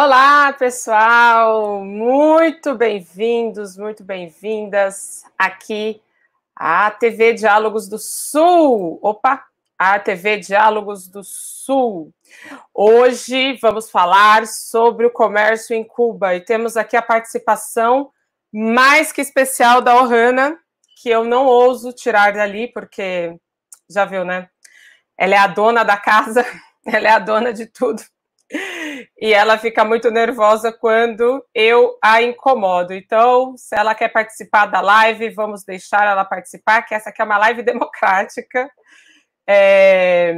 Olá, pessoal! Muito bem-vindos, muito bem-vindas aqui à TV Diálogos do Sul. Opa, à TV Diálogos do Sul. Hoje vamos falar sobre o comércio em Cuba e temos aqui a participação mais que especial da Ohana, que eu não ouso tirar dali porque já viu, né? Ela é a dona da casa, ela é a dona de tudo e ela fica muito nervosa quando eu a incomodo. Então, se ela quer participar da live, vamos deixar ela participar, que essa aqui é uma live democrática. É,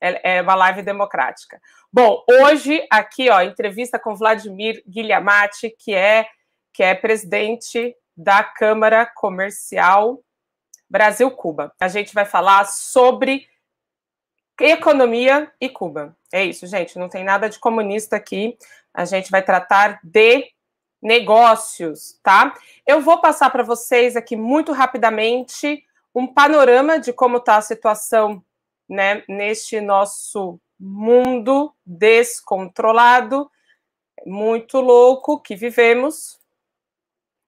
é, é uma live democrática. Bom, hoje aqui, ó, entrevista com Vladimir Guilhamati, que é que é presidente da Câmara Comercial Brasil-Cuba. A gente vai falar sobre economia e Cuba. É isso, gente. Não tem nada de comunista aqui. A gente vai tratar de negócios, tá? Eu vou passar para vocês aqui muito rapidamente um panorama de como está a situação, né, neste nosso mundo descontrolado, muito louco que vivemos.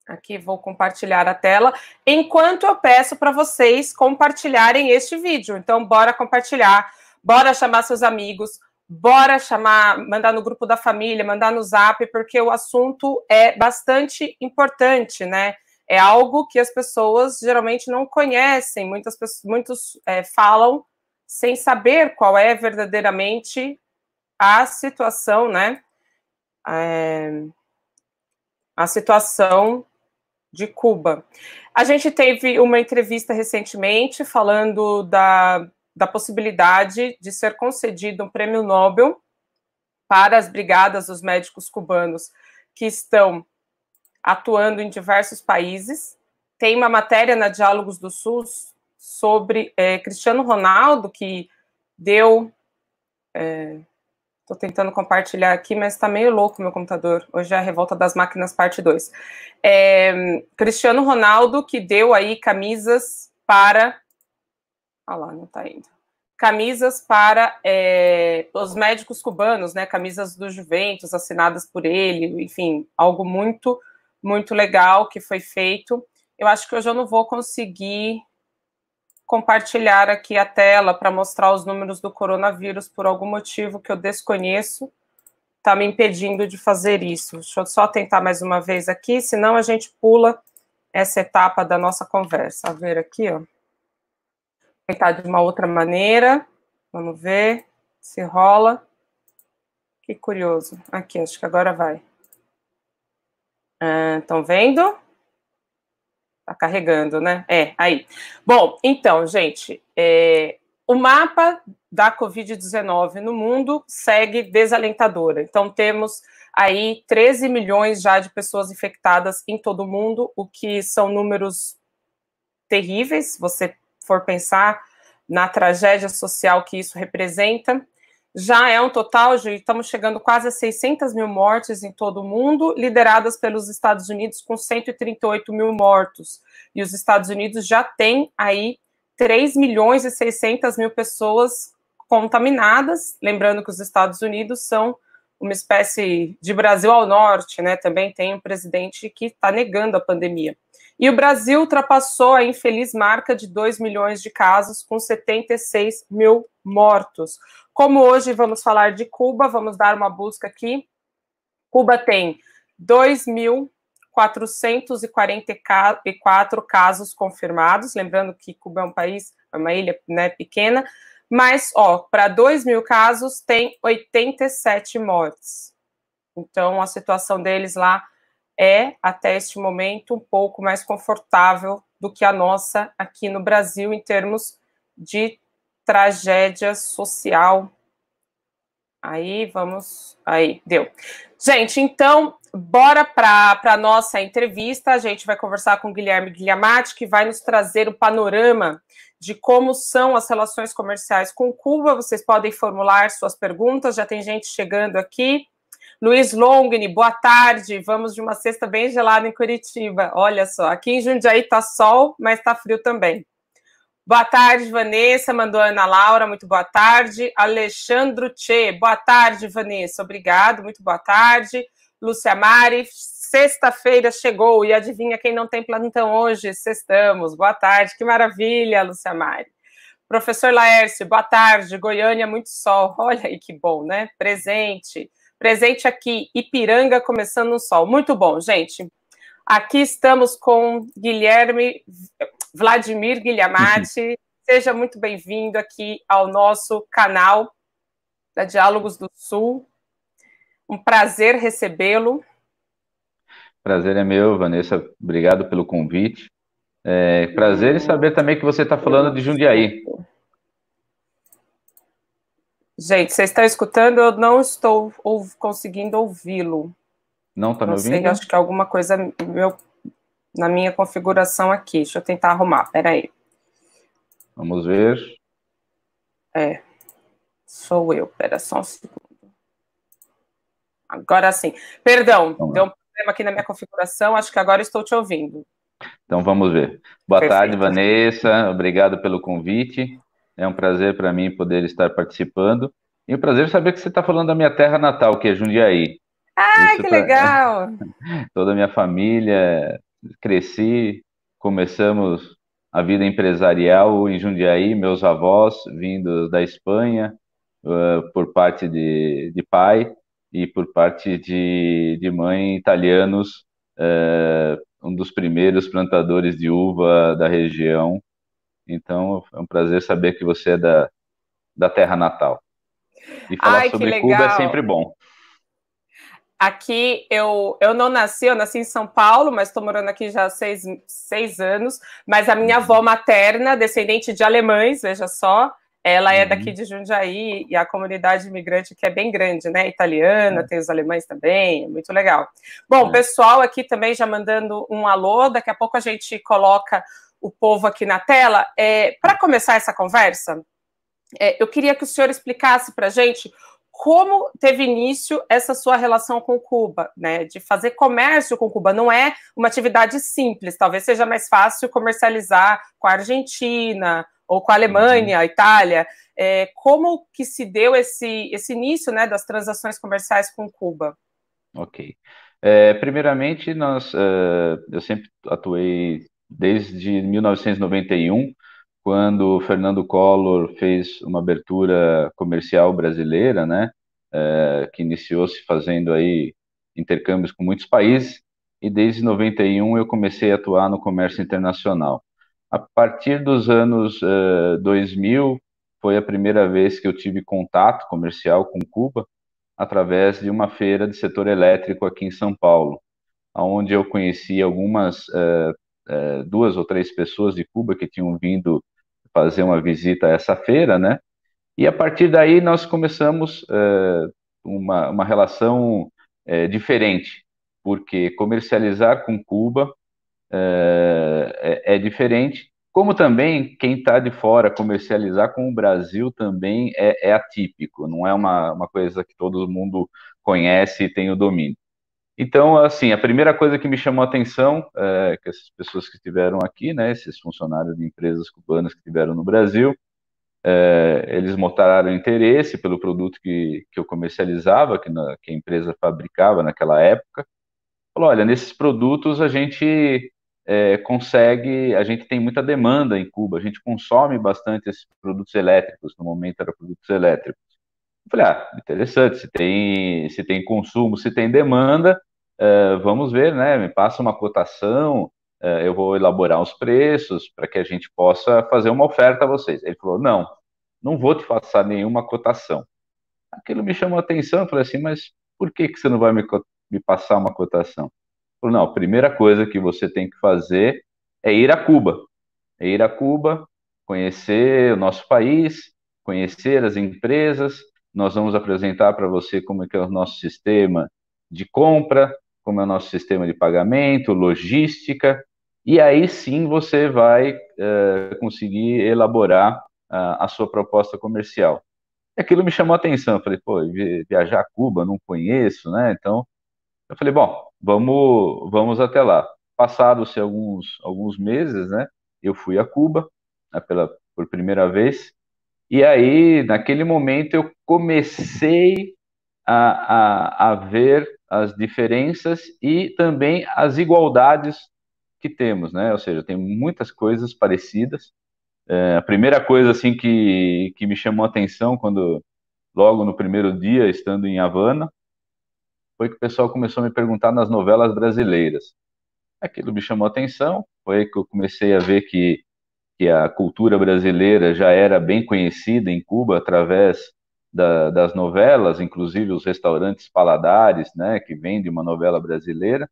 Aqui vou compartilhar a tela, enquanto eu peço para vocês compartilharem este vídeo. Então, bora compartilhar bora chamar seus amigos, bora chamar, mandar no grupo da família, mandar no zap, porque o assunto é bastante importante, né? É algo que as pessoas geralmente não conhecem, muitas pessoas, muitos é, falam sem saber qual é verdadeiramente a situação, né? É, a situação de Cuba. A gente teve uma entrevista recentemente falando da da possibilidade de ser concedido um prêmio Nobel para as brigadas dos médicos cubanos que estão atuando em diversos países. Tem uma matéria na Diálogos do SUS sobre é, Cristiano Ronaldo, que deu. Estou é, tentando compartilhar aqui, mas está meio louco meu computador. Hoje é a Revolta das Máquinas, parte 2. É, Cristiano Ronaldo, que deu aí camisas para ah lá, não está indo. Camisas para é, os médicos cubanos, né? Camisas do Juventus, assinadas por ele, enfim, algo muito, muito legal que foi feito. Eu acho que hoje eu não vou conseguir compartilhar aqui a tela para mostrar os números do coronavírus por algum motivo que eu desconheço. Está me impedindo de fazer isso. Deixa eu só tentar mais uma vez aqui, senão a gente pula essa etapa da nossa conversa. A ver aqui, ó tentar de uma outra maneira. Vamos ver se rola. Que curioso. Aqui, acho que agora vai. Estão ah, vendo? Tá carregando, né? É, aí. Bom, então, gente, é, o mapa da Covid-19 no mundo segue desalentadora. Então, temos aí 13 milhões já de pessoas infectadas em todo o mundo, o que são números terríveis. Você for pensar na tragédia social que isso representa, já é um total, de estamos chegando quase a 600 mil mortes em todo o mundo, lideradas pelos Estados Unidos com 138 mil mortos. E os Estados Unidos já têm aí 3 milhões e 600 mil pessoas contaminadas, lembrando que os Estados Unidos são uma espécie de Brasil ao norte, né? Também tem um presidente que está negando a pandemia. E o Brasil ultrapassou a infeliz marca de 2 milhões de casos, com 76 mil mortos. Como hoje vamos falar de Cuba, vamos dar uma busca aqui. Cuba tem 2.444 casos confirmados, lembrando que Cuba é um país, é uma ilha né, pequena, mas ó, para 2 mil casos tem 87 mortes. Então a situação deles lá é, até este momento, um pouco mais confortável do que a nossa aqui no Brasil, em termos de tragédia social. Aí, vamos. Aí, deu. Gente, então, bora para a nossa entrevista. A gente vai conversar com o Guilherme Guilhamati, que vai nos trazer o panorama de como são as relações comerciais com Cuba. Vocês podem formular suas perguntas, já tem gente chegando aqui. Luiz Longini, boa tarde. Vamos de uma sexta bem gelada em Curitiba. Olha só, aqui em Jundiaí tá sol, mas tá frio também. Boa tarde, Vanessa. Mandou Ana Laura, muito boa tarde. Alexandre Che, boa tarde, Vanessa. Obrigado, muito boa tarde. Lúcia Mari, sexta-feira chegou e adivinha quem não tem plantão hoje? Sextamos. Boa tarde, que maravilha, Lúcia Mari. Professor Laércio, boa tarde. Goiânia, muito sol. Olha aí que bom, né? Presente. Presente aqui, Ipiranga começando o sol. Muito bom, gente. Aqui estamos com Guilherme, Vladimir Guilhamati. Uhum. Seja muito bem-vindo aqui ao nosso canal da Diálogos do Sul. Um prazer recebê-lo. Prazer é meu, Vanessa. Obrigado pelo convite. É, prazer em saber também que você está falando de Jundiaí. Gente, vocês estão escutando? Eu não estou ou conseguindo ouvi-lo. Não está me ouvindo? Sei, acho que alguma coisa meu, na minha configuração aqui. Deixa eu tentar arrumar, peraí. Vamos ver. É, sou eu, pera só um segundo. Agora sim. Perdão, vamos. deu um problema aqui na minha configuração, acho que agora estou te ouvindo. Então vamos ver. Boa Perfeito. tarde, Vanessa. Obrigado pelo convite. É um prazer para mim poder estar participando. E um prazer saber que você está falando da minha terra natal, que é Jundiaí. Ah, que pra... legal! Toda a minha família, cresci, começamos a vida empresarial em Jundiaí, meus avós vindos da Espanha, uh, por parte de, de, pai e por parte de, de mãe italianos, uh, um dos primeiros plantadores de uva da região, então, é um prazer saber que você é da, da terra natal. E falar Ai, sobre Cuba é sempre bom. Aqui eu, eu não nasci, eu nasci em São Paulo, mas estou morando aqui já há seis, seis anos. Mas a minha uhum. avó materna, descendente de alemães, veja só, ela é daqui uhum. de Jundiaí e a comunidade imigrante que é bem grande, né? Italiana, uhum. tem os alemães também, é muito legal. Bom, uhum. pessoal aqui também já mandando um alô, daqui a pouco a gente coloca o povo aqui na tela. É, para começar essa conversa, é, eu queria que o senhor explicasse para a gente como teve início essa sua relação com Cuba, né? De fazer comércio com Cuba. Não é uma atividade simples, talvez seja mais fácil comercializar com a Argentina ou com a Alemanha, a uhum. Itália. É, como que se deu esse, esse início né, das transações comerciais com Cuba? Ok. É, primeiramente, nós, é, eu sempre atuei desde 1991, quando Fernando Collor fez uma abertura comercial brasileira, né, é, que iniciou-se fazendo aí intercâmbios com muitos países, e desde 91 eu comecei a atuar no comércio internacional. A partir dos anos uh, eh, 2000, foi a primeira vez que eu tive contato comercial com Cuba, através de uma feira de setor elétrico aqui em São Paulo, onde eu conheci algumas uh, é, duas ou três pessoas de Cuba que tinham vindo fazer uma visita essa feira, né? E a partir daí nós começamos é, uma, uma relação é, diferente, porque comercializar com Cuba é, é, é diferente, como também quem está de fora comercializar com o Brasil também é, é atípico, não é uma, uma coisa que todo mundo conhece e tem o domínio. Então, assim, a primeira coisa que me chamou a atenção é que essas pessoas que estiveram aqui, né, esses funcionários de empresas cubanas que estiveram no Brasil, é, eles mostraram interesse pelo produto que, que eu comercializava, que, na, que a empresa fabricava naquela época. Falou, olha, nesses produtos a gente é, consegue, a gente tem muita demanda em Cuba, a gente consome bastante esses produtos elétricos, no momento eram produtos elétricos. Eu falei, ah, interessante, se tem, se tem consumo, se tem demanda, uh, vamos ver, né? Me passa uma cotação, uh, eu vou elaborar os preços para que a gente possa fazer uma oferta a vocês. Ele falou, não, não vou te passar nenhuma cotação. Aquilo me chamou a atenção, eu falei assim, mas por que, que você não vai me, me passar uma cotação? Ele falou, não, a primeira coisa que você tem que fazer é ir a Cuba. É ir a Cuba, conhecer o nosso país, conhecer as empresas, nós vamos apresentar para você como é que é o nosso sistema de compra, como é o nosso sistema de pagamento, logística, e aí sim você vai é, conseguir elaborar a sua proposta comercial. E aquilo me chamou a atenção, eu falei, pô, viajar a Cuba, não conheço, né? Então, eu falei, bom, vamos, vamos até lá. Passaram-se alguns, alguns meses, né? Eu fui a Cuba né, pela, por primeira vez, e aí, naquele momento, eu comecei a, a, a ver as diferenças e também as igualdades que temos, né? Ou seja, tem muitas coisas parecidas. É, a primeira coisa assim que, que me chamou a atenção quando logo no primeiro dia estando em Havana foi que o pessoal começou a me perguntar nas novelas brasileiras. Aquilo me chamou a atenção, foi aí que eu comecei a ver que que a cultura brasileira já era bem conhecida em Cuba através da, das novelas, inclusive os restaurantes paladares, né, que vende uma novela brasileira.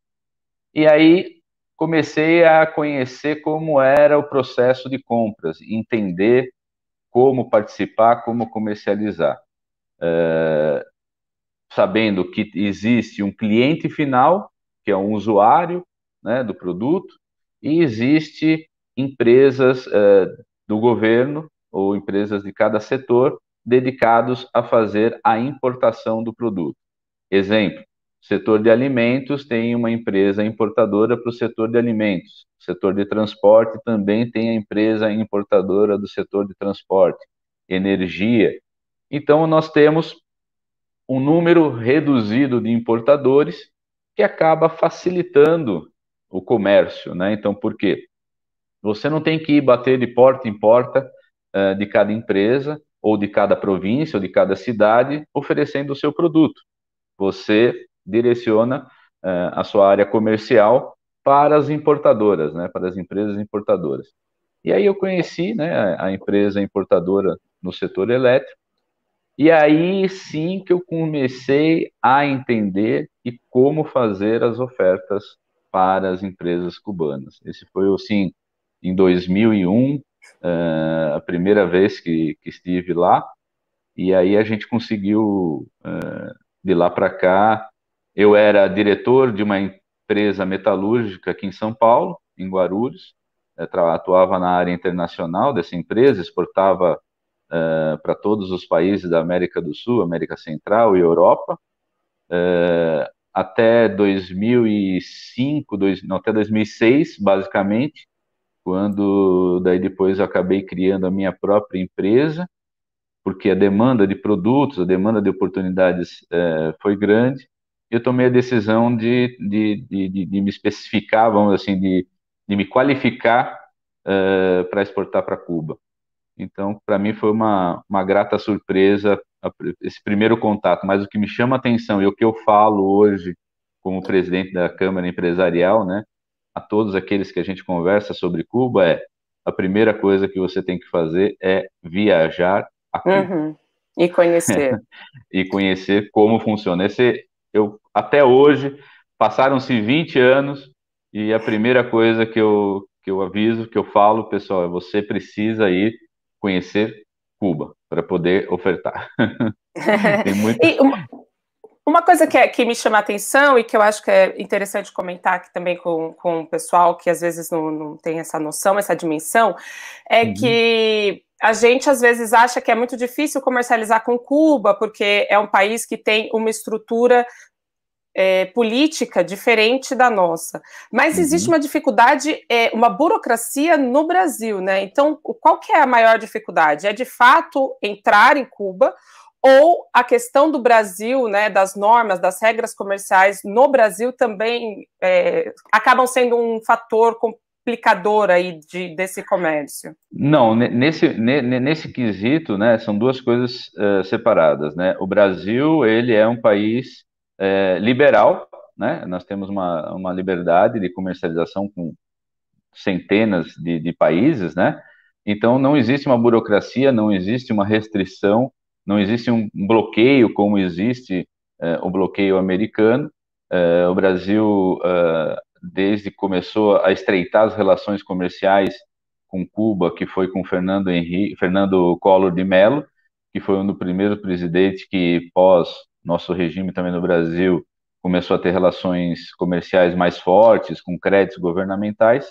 E aí comecei a conhecer como era o processo de compras, entender como participar, como comercializar. É, sabendo que existe um cliente final, que é um usuário né, do produto, e existe empresas é, do governo ou empresas de cada setor dedicados a fazer a importação do produto. Exemplo: setor de alimentos tem uma empresa importadora para o setor de alimentos. setor de transporte também tem a empresa importadora do setor de transporte. Energia. Então, nós temos um número reduzido de importadores que acaba facilitando o comércio, né? Então, por quê? Você não tem que ir bater de porta em porta uh, de cada empresa, ou de cada província, ou de cada cidade, oferecendo o seu produto. Você direciona uh, a sua área comercial para as importadoras, né, para as empresas importadoras. E aí eu conheci né, a empresa importadora no setor elétrico, e aí sim que eu comecei a entender e como fazer as ofertas para as empresas cubanas. Esse foi, assim, em 2001, uh, a primeira vez que, que, estive lá, e aí a gente conseguiu, uh, de lá para cá, eu era diretor de uma empresa metalúrgica aqui em São Paulo, em Guarulhos, atuava na área internacional dessa empresa, exportava uh, ah, para todos os países da América do Sul, América Central e Europa. Uh, até 2005, dois, não, até 2006, basicamente, quando daí depois eu acabei criando a minha própria empresa, porque a demanda de produtos, a demanda de oportunidades é, foi grande, eu tomei a decisão de, de, de, de me especificar, vamos assim, de, me qualificar é, para exportar para Cuba. Então, para mim foi uma, uma grata surpresa esse primeiro contato, mas o que me chama atenção e o que eu falo hoje como presidente da Câmara Empresarial, né, a todos aqueles que a gente conversa sobre Cuba é a primeira coisa que você tem que fazer é viajar a Cuba. Uhum. E conhecer. e conhecer como funciona. Esse, eu, até hoje, passaram-se 20 anos e a primeira coisa que eu, que eu aviso, que eu falo, pessoal, é você precisa ir conhecer Cuba para poder ofertar. tem muito... E, uma coisa que, é, que me chama a atenção e que eu acho que é interessante comentar aqui também com, com o pessoal que às vezes não, não tem essa noção, essa dimensão, é uhum. que a gente às vezes acha que é muito difícil comercializar com Cuba, porque é um país que tem uma estrutura é, política diferente da nossa. Mas uhum. existe uma dificuldade, é, uma burocracia no Brasil, né? Então, qual que é a maior dificuldade? É de fato entrar em Cuba ou a questão do Brasil, né, das normas, das regras comerciais no Brasil também é, acabam sendo um fator complicador aí de, desse comércio? Não, nesse, nesse quesito, né, são duas coisas uh, separadas, né? O Brasil, ele é um país uh, liberal, né? Nós temos uma, uma liberdade de comercialização com centenas de, de países, né? Então, não existe uma burocracia, não existe uma restrição não existe um bloqueio como existe eh, o bloqueio americano. Eh, o Brasil, eh, desde que começou a estreitar as relações comerciais com Cuba, que foi com Fernando, Henrique, Fernando Collor de Mello, que foi um dos primeiros presidentes que, pós nosso regime também no Brasil, começou a ter relações comerciais mais fortes, com créditos governamentais,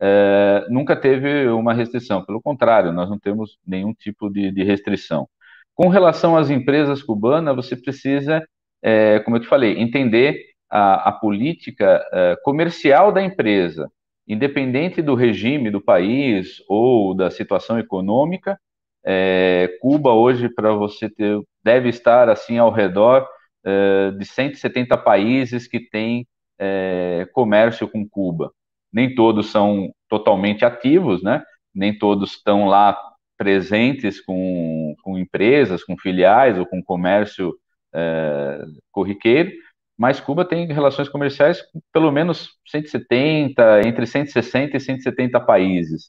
é, nunca teve uma restrição. Pelo contrário, nós não temos nenhum tipo de, de restrição. Com relação às empresas cubanas, você precisa, é, como eu te falei, entender a, a política é, comercial da empresa, independente do regime do país ou da situação econômica. É, Cuba hoje, para você ter, deve estar assim ao redor é, de 170 países que têm é, comércio com Cuba. Nem todos são totalmente ativos, né? Nem todos estão lá presentes com, com empresas, com filiais ou com comércio é, corriqueiro, mas Cuba tem relações comerciais com pelo menos 170, entre 160 e 170 países.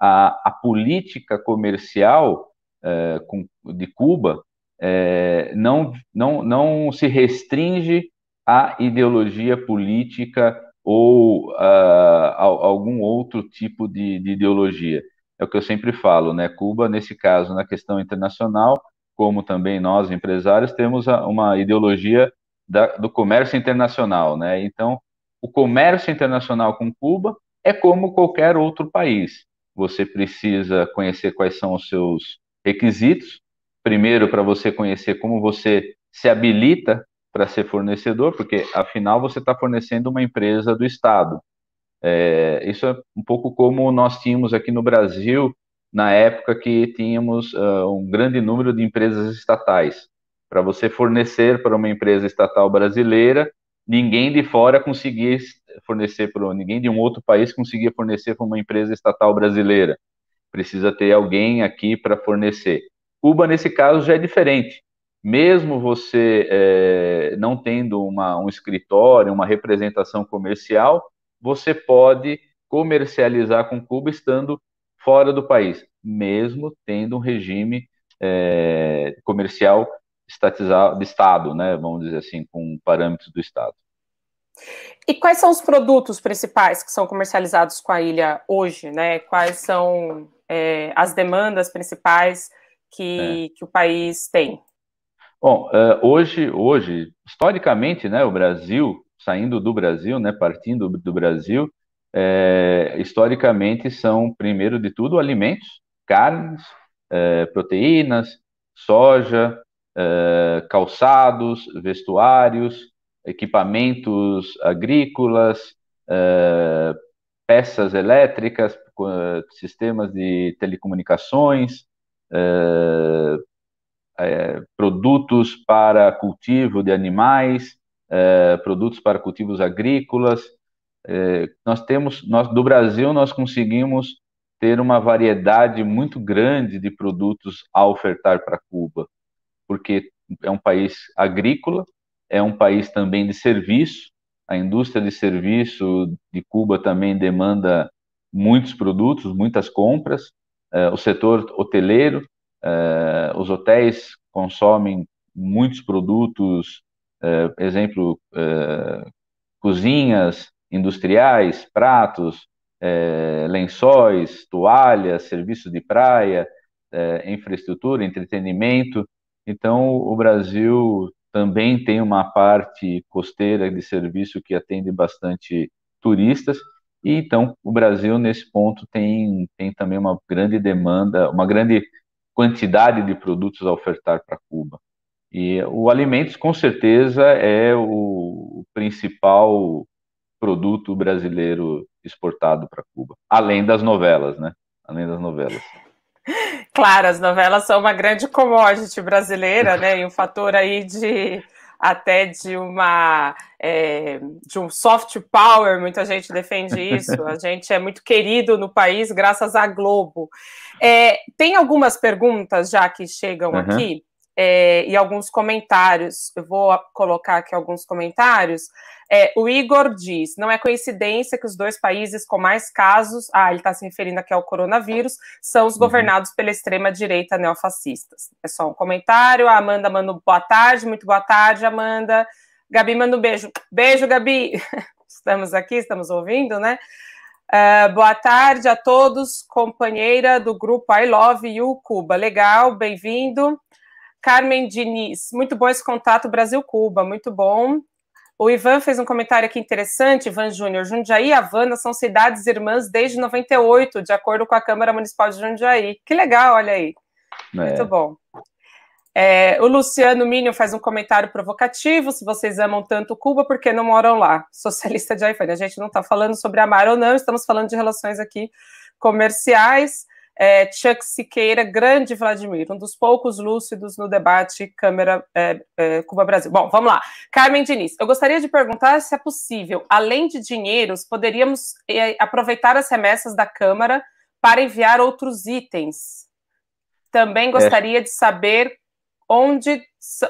A, a política comercial é, com, de Cuba é, não, não, não se restringe à ideologia política ou uh, ah, a, a algum outro tipo de, de ideologia é o que eu sempre falo, né? Cuba, nesse caso, na questão internacional, como também nós empresários, temos uma ideologia da, do comércio internacional, né? Então, o comércio internacional com Cuba é como qualquer outro país. Você precisa conhecer quais são os seus requisitos, primeiro para você conhecer como você se habilita para ser fornecedor, porque afinal você está fornecendo uma empresa do Estado. É, isso é um pouco como nós tínhamos aqui no Brasil, na época que tínhamos uh, um grande número de empresas estatais. Para você fornecer para uma empresa estatal brasileira, ninguém de fora conseguia fornecer para ninguém de um outro país conseguia fornecer para uma empresa estatal brasileira. Precisa ter alguém aqui para fornecer. Cuba nesse caso já é diferente. Mesmo você é, não tendo uma, um escritório, uma representação comercial, você pode comercializar com Cuba estando fora do país, mesmo tendo um regime é, comercial estatizado, de Estado, né? Vamos dizer assim, com parâmetros do Estado. E quais são os produtos principais que são comercializados com a ilha hoje, né? Quais são é, as demandas principais que, é. que o país tem? Bom, eh, hoje, hoje, historicamente, né, o Brasil saindo do Brasil, né, partindo do Brasil, é, historicamente são, primeiro de tudo, alimentos, carnes, é, proteínas, soja, é, calçados, vestuários, equipamentos agrícolas, é, peças elétricas, sistemas de telecomunicações, é, é, produtos para cultivo de animais, eh, produtos para cultivos agrícolas. É, nós temos, nós do Brasil, nós conseguimos ter uma variedade muito grande de produtos a ofertar para Cuba, porque é um país agrícola, é um país também de serviço, a indústria de serviço de Cuba também demanda muitos produtos, muitas compras, eh, o setor hoteleiro, os hotéis consomem muitos produtos Uh, exemplo, uh, cozinhas industriais, pratos, uh, lençóis, toalhas, serviços de praia, infraestrutura, entretenimento. Então, o Brasil também tem uma parte costeira de serviço que atende bastante turistas. E então, o Brasil, nesse ponto, tem, tem também uma grande demanda, uma grande quantidade de produtos a ofertar para Cuba. E o alimentos, com certeza, é o principal produto brasileiro exportado para Cuba, além das novelas, né? Além das novelas. Claro, as novelas são uma grande commodity brasileira, né? E um fator aí de até de uma é, de um soft power, muita gente defende isso. A gente é muito querido no país graças à Globo. É, tem algumas perguntas já que chegam uhum. aqui é, e alguns comentários. Eu vou colocar aqui alguns comentários. É, o Igor diz: não é coincidência que os dois países com mais casos, ah, ele está se referindo aqui ao coronavírus, são os uhum. governados uhum. pela extrema-direita neofascistas. É só um comentário. A Amanda manda boa tarde, muito boa tarde, Amanda. Gabi manda um beijo. Beijo, Gabi! Estamos aqui, estamos ouvindo, né? Uh, boa tarde a todos, companheira do grupo I Love You Cuba. Legal, bem-vindo. Carmen Diniz, muito bom esse contato Brasil-Cuba, muito bom. O Ivan fez um comentário aqui interessante, Ivan Júnior. Jundiaí e Havana são cidades irmãs desde 98, de acordo com a Câmara Municipal de Jundiaí. Que legal, olha aí. É. Muito bom. É, o Luciano Minho faz um comentário provocativo. Se vocês amam tanto Cuba, por que não moram lá? Socialista de iPhone. A gente não está falando sobre amar ou não, estamos falando de relações aqui comerciais é, Chuck Siqueira, grande Vladimir, um dos poucos lúcidos no debate Câmara é, é, Cuba-Brasil. Bom, vamos lá. Carmen Diniz, eu gostaria de perguntar se é possível, além de dinheiros, poderíamos é, aproveitar as remessas da Câmara para enviar outros itens. Também é. gostaria de saber onde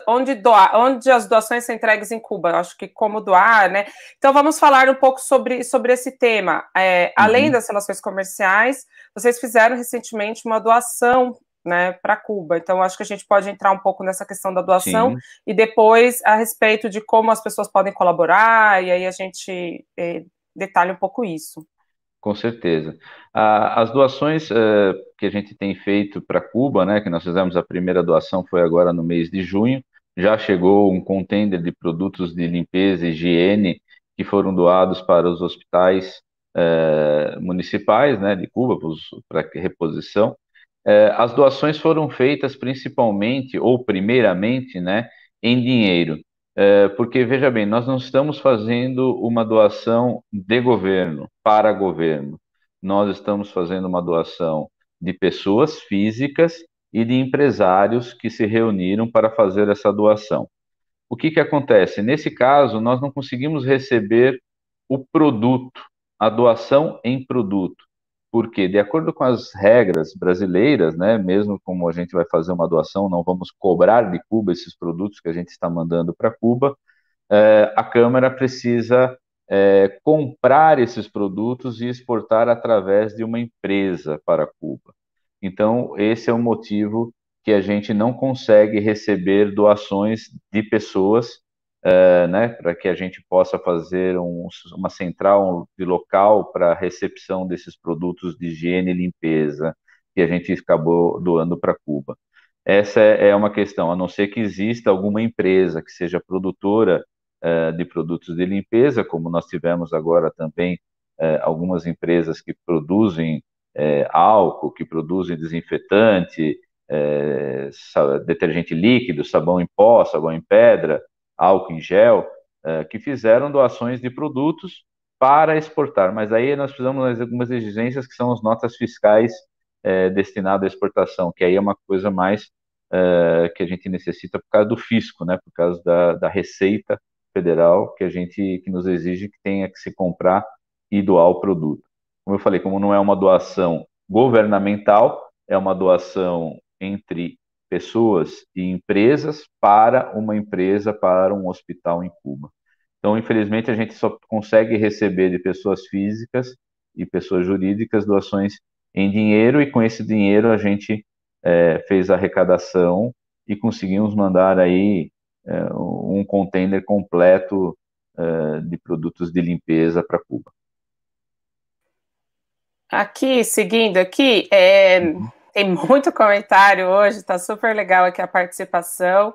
onde, doa, onde as doações são entregues em Cuba, acho que como doar, né? Então vamos falar um pouco sobre, sobre esse tema. É, uhum. Além das relações comerciais, vocês fizeram recentemente uma doação né, para Cuba. Então, acho que a gente pode entrar um pouco nessa questão da doação Sim. e depois a respeito de como as pessoas podem colaborar, e aí a gente eh, detalha um pouco isso. Com certeza. as doações eh, que a gente tem feito para Cuba, né, que nós fizemos a primeira doação foi agora no mês de junho, já chegou um contêiner de produtos de limpeza e higiene que foram doados para os hospitais eh, municipais né, de Cuba, para reposição. Eh, as doações foram feitas principalmente, ou primeiramente, né, em dinheiro. É, porque, veja bem, nós não estamos fazendo uma doação de governo, para governo. Nós estamos fazendo uma doação de pessoas físicas e de empresários que se reuniram para fazer essa doação. O que, que acontece? Nesse caso, nós não conseguimos receber o produto, a doação em produto porque, de acordo com as regras brasileiras, né, mesmo como a gente vai fazer uma doação, não vamos cobrar de Cuba esses produtos que a gente está mandando para Cuba, eh, a Câmara precisa eh, comprar esses produtos e exportar através de uma empresa para Cuba. Então, esse é o motivo que a gente não consegue receber doações de pessoas uh, né, para que a gente possa fazer um, uma central de local para recepção desses produtos de higiene e limpeza que a gente acabou doando para Cuba. Essa é, é uma questão, a não ser que exista alguma empresa que seja produtora uh, de produtos de limpeza, como nós tivemos agora também uh, algumas empresas que produzem uh, álcool, que produzem desinfetante, detergente líquido, sabão em pó, sabão em pedra, álcool em gel, uh, que fizeram doações de produtos para exportar. Mas aí nós fizemos algumas exigências que são as notas fiscais uh, destinadas à exportação, que aí é uma coisa mais uh, que a gente necessita por causa do fisco, né, por causa da, da receita federal que a gente que nos exige que tenha que se comprar e doar o produto. Como eu falei, como não é uma doação governamental, é uma doação entre pessoas e empresas para uma empresa, para um hospital em Cuba. Então, infelizmente, a gente só consegue receber de pessoas físicas e pessoas jurídicas doações em dinheiro, e com esse dinheiro a gente é, fez a arrecadação e conseguimos mandar aí é, um contêiner completo é, de produtos de limpeza para Cuba. Aqui, seguindo aqui, é, uhum. Tem muito comentário hoje, está super legal aqui a participação.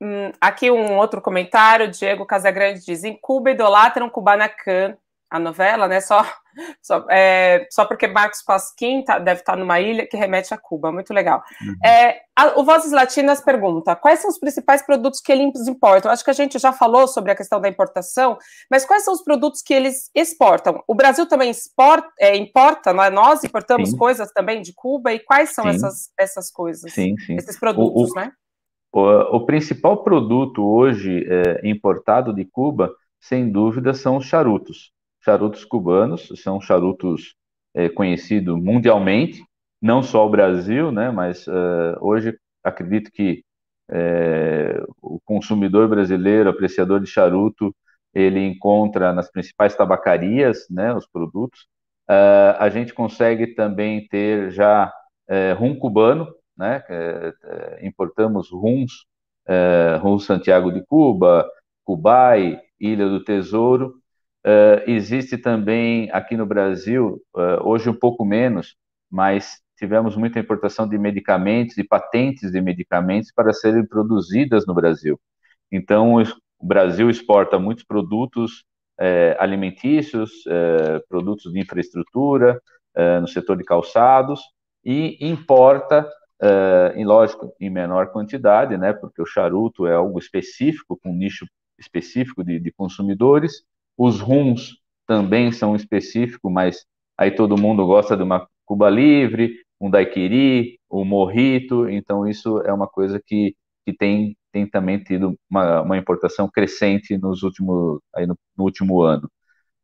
Hum, aqui um outro comentário, Diego Casagrande diz, em Cuba idolatram Kubanacan, a novela, né? Só, só, é, só porque Marcos Pasquim tá, deve estar tá numa ilha que remete a Cuba, muito legal. Uhum. É, a, o Vozes Latinas pergunta: quais são os principais produtos que eles importam? Acho que a gente já falou sobre a questão da importação, mas quais são os produtos que eles exportam? O Brasil também exporta, é, importa, não é? nós importamos sim. coisas também de Cuba, e quais são essas, essas coisas? Sim, esses produtos, o, o, né? O, o, principal produto hoje é, importado de Cuba, sem dúvida, são os charutos charutos cubanos, são charutos é, conhecidos mundialmente, não só o Brasil, né, mas é, hoje acredito que é, o consumidor brasileiro, apreciador de charuto, ele encontra nas principais tabacarias né, os produtos. É, a gente consegue também ter já é, rum cubano, né, é, é, importamos rums, rum Santiago de Cuba, Cubai, Ilha do Tesouro, Uh, existe também aqui no Brasil, uh, hoje um pouco menos, mas tivemos muita importação de medicamentos e patentes de medicamentos para serem produzidas no Brasil. Então, o Brasil exporta muitos produtos eh, alimentícios, produtos de infraestrutura, no setor de calçados, e importa, em lógico, em menor quantidade, né, porque o charuto é algo específico, com um nicho específico de, de consumidores, os rums também são específicos, mas aí todo mundo gosta de uma Cuba livre, um daiquiri, um morrito, então isso é uma coisa que, que tem, tem também tido uma, uma importação crescente nos últimos, aí no, no último ano.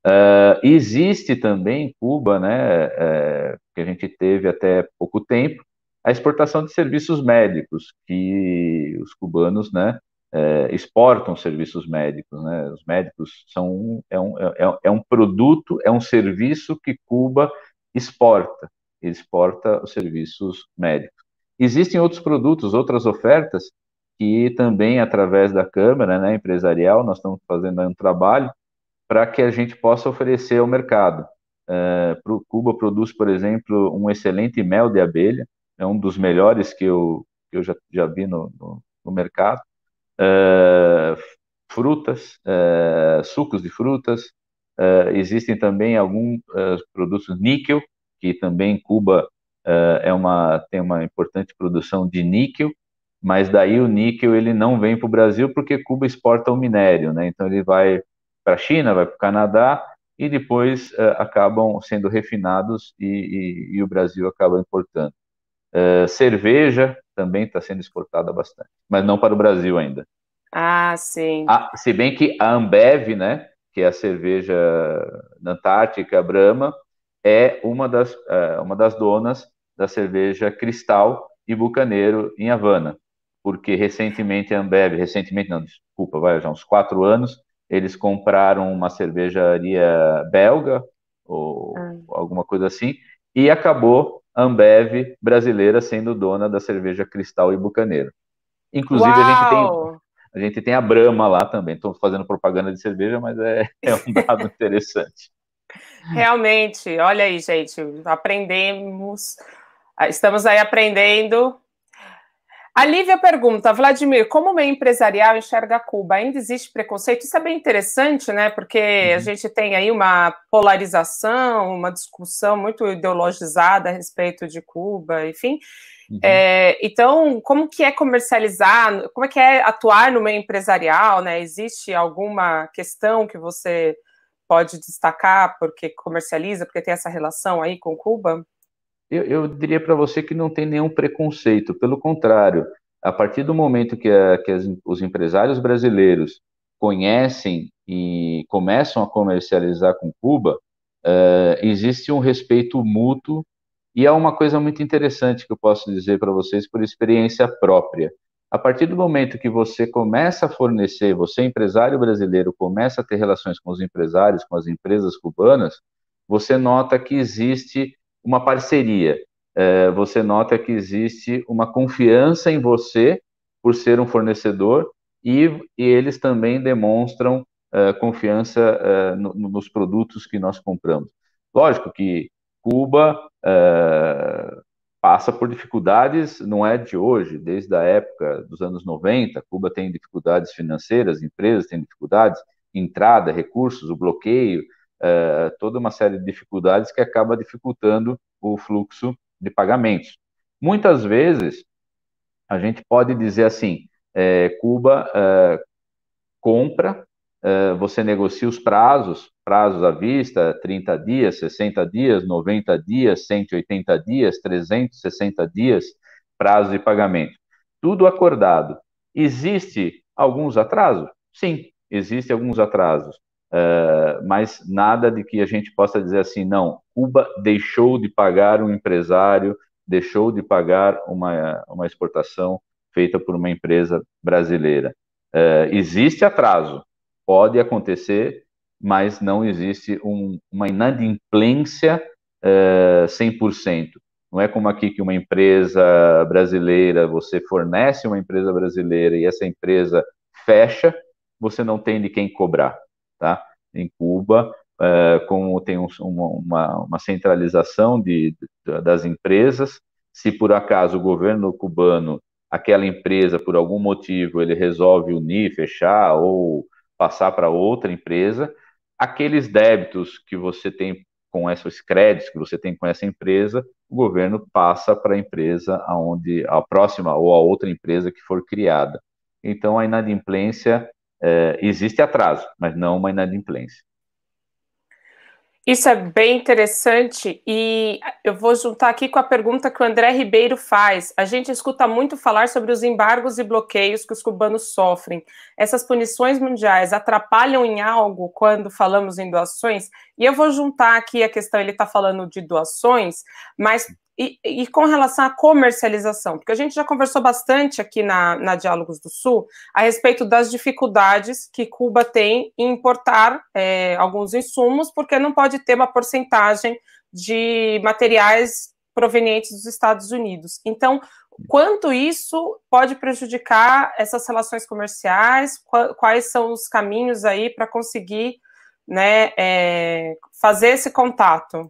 Uh, existe também em Cuba, né, é, que a gente teve até pouco tempo, a exportação de serviços médicos, que os cubanos, né, é, exportam serviços médicos. Né? Os médicos são um, é, um, é, é, é um produto, é um serviço que Cuba exporta, exporta os serviços médicos. Existem outros produtos, outras ofertas, que também, através da Câmara né, Empresarial, nós estamos fazendo um trabalho para que a gente possa oferecer ao mercado. É, Cuba produz, por exemplo, um excelente mel de abelha, é um dos melhores que eu, que eu já, já vi no, no, no mercado uh, frutas, uh, sucos de frutas, ah, existem também alguns produtos níquel, que também Cuba é uma, tem uma importante produção de níquel, mas daí o níquel ele não vem para o Brasil porque Cuba exporta o minério, né? Então ele vai para a China, vai para o Canadá e depois uh, acabam sendo refinados e, e, e, o Brasil acaba importando. Uh, cerveja, também está sendo exportada bastante, mas não para o Brasil ainda. Ah, sim. A, ah, se bem que a Ambev, né, que é a cerveja da Antártica, Brahma, é uma das, é, uma das donas da cerveja Cristal e Bucaneiro em Havana, porque recentemente a Ambev, recentemente não, desculpa, vai já uns quatro anos, eles compraram uma cervejaria belga ou, ah. ou alguma coisa assim e acabou Ambev brasileira sendo dona da cerveja Cristal e Bucaneiro. Inclusive, Uau! a gente tem. A gente tem a Brahma lá também. Estou fazendo propaganda de cerveja, mas é, é um dado interessante. Realmente, olha aí, gente, aprendemos, ah, estamos aí aprendendo a Lívia pergunta, Vladimir, como o meio empresarial enxerga Cuba? Ainda existe preconceito? Isso é bem interessante, né? Porque uhum. a gente tem aí uma polarização, uma discussão muito ideologizada a respeito de Cuba, enfim. Uhum. É, então, como que é comercializar, como é que é atuar no meio empresarial, né? Existe alguma questão que você pode destacar porque comercializa, porque tem essa relação aí com Cuba? eu, eu diria para você que não tem nenhum preconceito, pelo contrário, a partir do momento que, a, que as, os empresários brasileiros conhecem e começam a comercializar com Cuba, uh, existe um respeito mútuo e é uma coisa muito interessante que eu posso dizer para vocês por experiência própria. A partir do momento que você começa a fornecer, você empresário brasileiro começa a ter relações com os empresários, com as empresas cubanas, você nota que existe uma parceria. É, você nota que existe uma confiança em você por ser um fornecedor e, e eles também demonstram é, confiança é, no, nos produtos que nós compramos. Lógico que Cuba é, passa por dificuldades, não é de hoje, desde a época dos anos 90, Cuba tem dificuldades financeiras, empresas têm dificuldades, entrada, recursos, o bloqueio, é, toda uma série de dificuldades que acaba dificultando o fluxo de pagamentos. Muitas vezes, a gente pode dizer assim: é, Cuba é, compra, você negocia os prazos, prazos à vista, 30 dias, 60 dias, 90 dias, 180 dias, 360 dias, prazo de pagamento. Tudo acordado. Existe alguns atrasos? Sim, existe alguns atrasos. Uh, mas nada de que a gente possa dizer assim, não, Cuba deixou de pagar um empresário, deixou de pagar uma, uma exportação feita por uma empresa brasileira. Uh, existe atraso, pode acontecer, mas não existe um, uma inadimplência uh, eh, 100%. Não é como aqui que uma empresa brasileira, você fornece uma empresa brasileira e essa empresa fecha, você não tem de quem cobrar tá? Em Cuba, é, como tem um, uma, uma, centralização de, de, das empresas, se por acaso o governo cubano, aquela empresa, por algum motivo, ele resolve unir, fechar ou passar para outra empresa, aqueles débitos que você tem com esses créditos que você tem com essa empresa, o governo passa para a empresa aonde a próxima ou a outra empresa que for criada. Então a inadimplência é, existe atraso, mas não uma inadimplência. Isso é bem interessante e eu vou juntar aqui com a pergunta que o André Ribeiro faz. A gente escuta muito falar sobre os embargos e bloqueios que os cubanos sofrem. Essas punições mundiais atrapalham em algo quando falamos em doações? E eu vou juntar aqui a questão, ele está falando de doações, mas e, e, com relação à comercialização, porque a gente já conversou bastante aqui na, na Diálogos do Sul a respeito das dificuldades que Cuba tem em importar é, alguns insumos, porque não pode ter uma porcentagem de materiais provenientes dos Estados Unidos. Então, quanto isso pode prejudicar essas relações comerciais? Quais são os caminhos aí para conseguir né, é, fazer esse contato?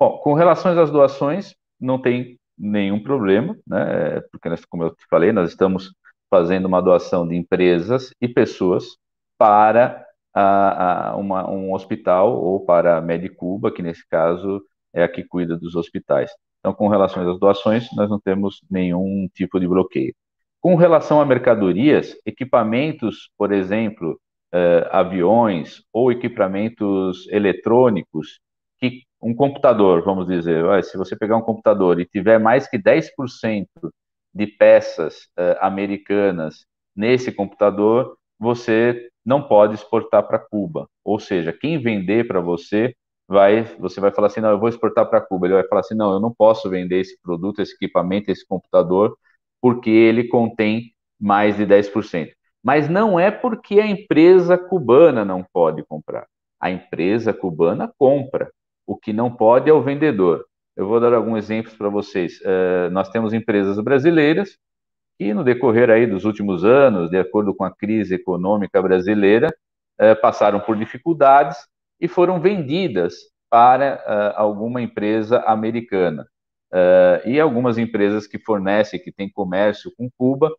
Bom, com relação às doações, não tem nenhum problema, né? É, porque, nós, né, como eu te falei, nós estamos fazendo uma doação de empresas e pessoas para a, a uma, um hospital ou para a Medicuba, que nesse caso é a que cuida dos hospitais. Então, com relação às doações, nós não temos nenhum tipo de bloqueio. Com relação a mercadorias, equipamentos, por exemplo, eh, aviões ou equipamentos eletrônicos que um computador, vamos dizer, se você pegar um computador e tiver mais que 10% de peças uh, americanas nesse computador, você não pode exportar para Cuba. Ou seja, quem vender para você vai, você vai falar assim, não, eu vou exportar para Cuba. Ele vai falar assim, não, eu não posso vender esse produto, esse equipamento, esse computador, porque ele contém mais de 10%. Mas não é porque a empresa cubana não pode comprar. A empresa cubana compra. O que não pode é o vendedor. Eu vou dar alguns exemplos para vocês. Uh, nós temos empresas brasileiras que, no decorrer aí dos últimos anos, de acordo com a crise econômica brasileira, uh, passaram por dificuldades e foram vendidas para uh, alguma empresa americana. e algumas empresas que fornecem, que têm comércio com Cuba,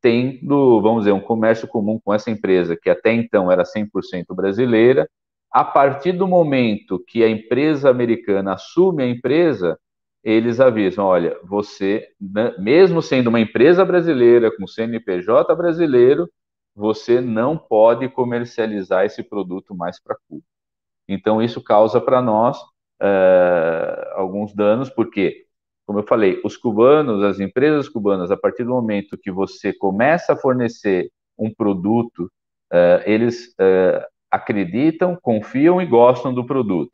têm, vamos dizer, um comércio comum com essa empresa, que até então era 100% brasileira, a partir do momento que a empresa americana assume a empresa, eles avisam: olha, você, né, mesmo sendo uma empresa brasileira, com CNPJ brasileiro, você não pode comercializar esse produto mais para Cuba. Então, isso causa para nós uh, alguns danos, porque, como eu falei, os cubanos, as empresas cubanas, a partir do momento que você começa a fornecer um produto, uh, eles uh, acreditam, confiam e gostam do produto.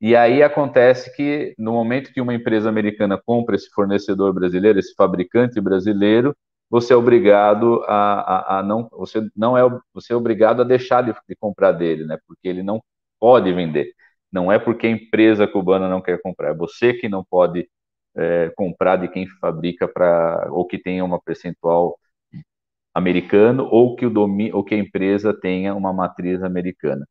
E aí acontece que, no momento que uma empresa americana compra esse fornecedor brasileiro, esse fabricante brasileiro, você é obrigado a, a, a não, você não é, você é obrigado a deixar de, de comprar dele, né? Porque ele não pode vender. Não é porque a empresa cubana não quer comprar, é você que não pode é, comprar de quem fabrica para ou que tenha uma percentual americano ou que, o domi ou que a empresa tenha uma matriz americana.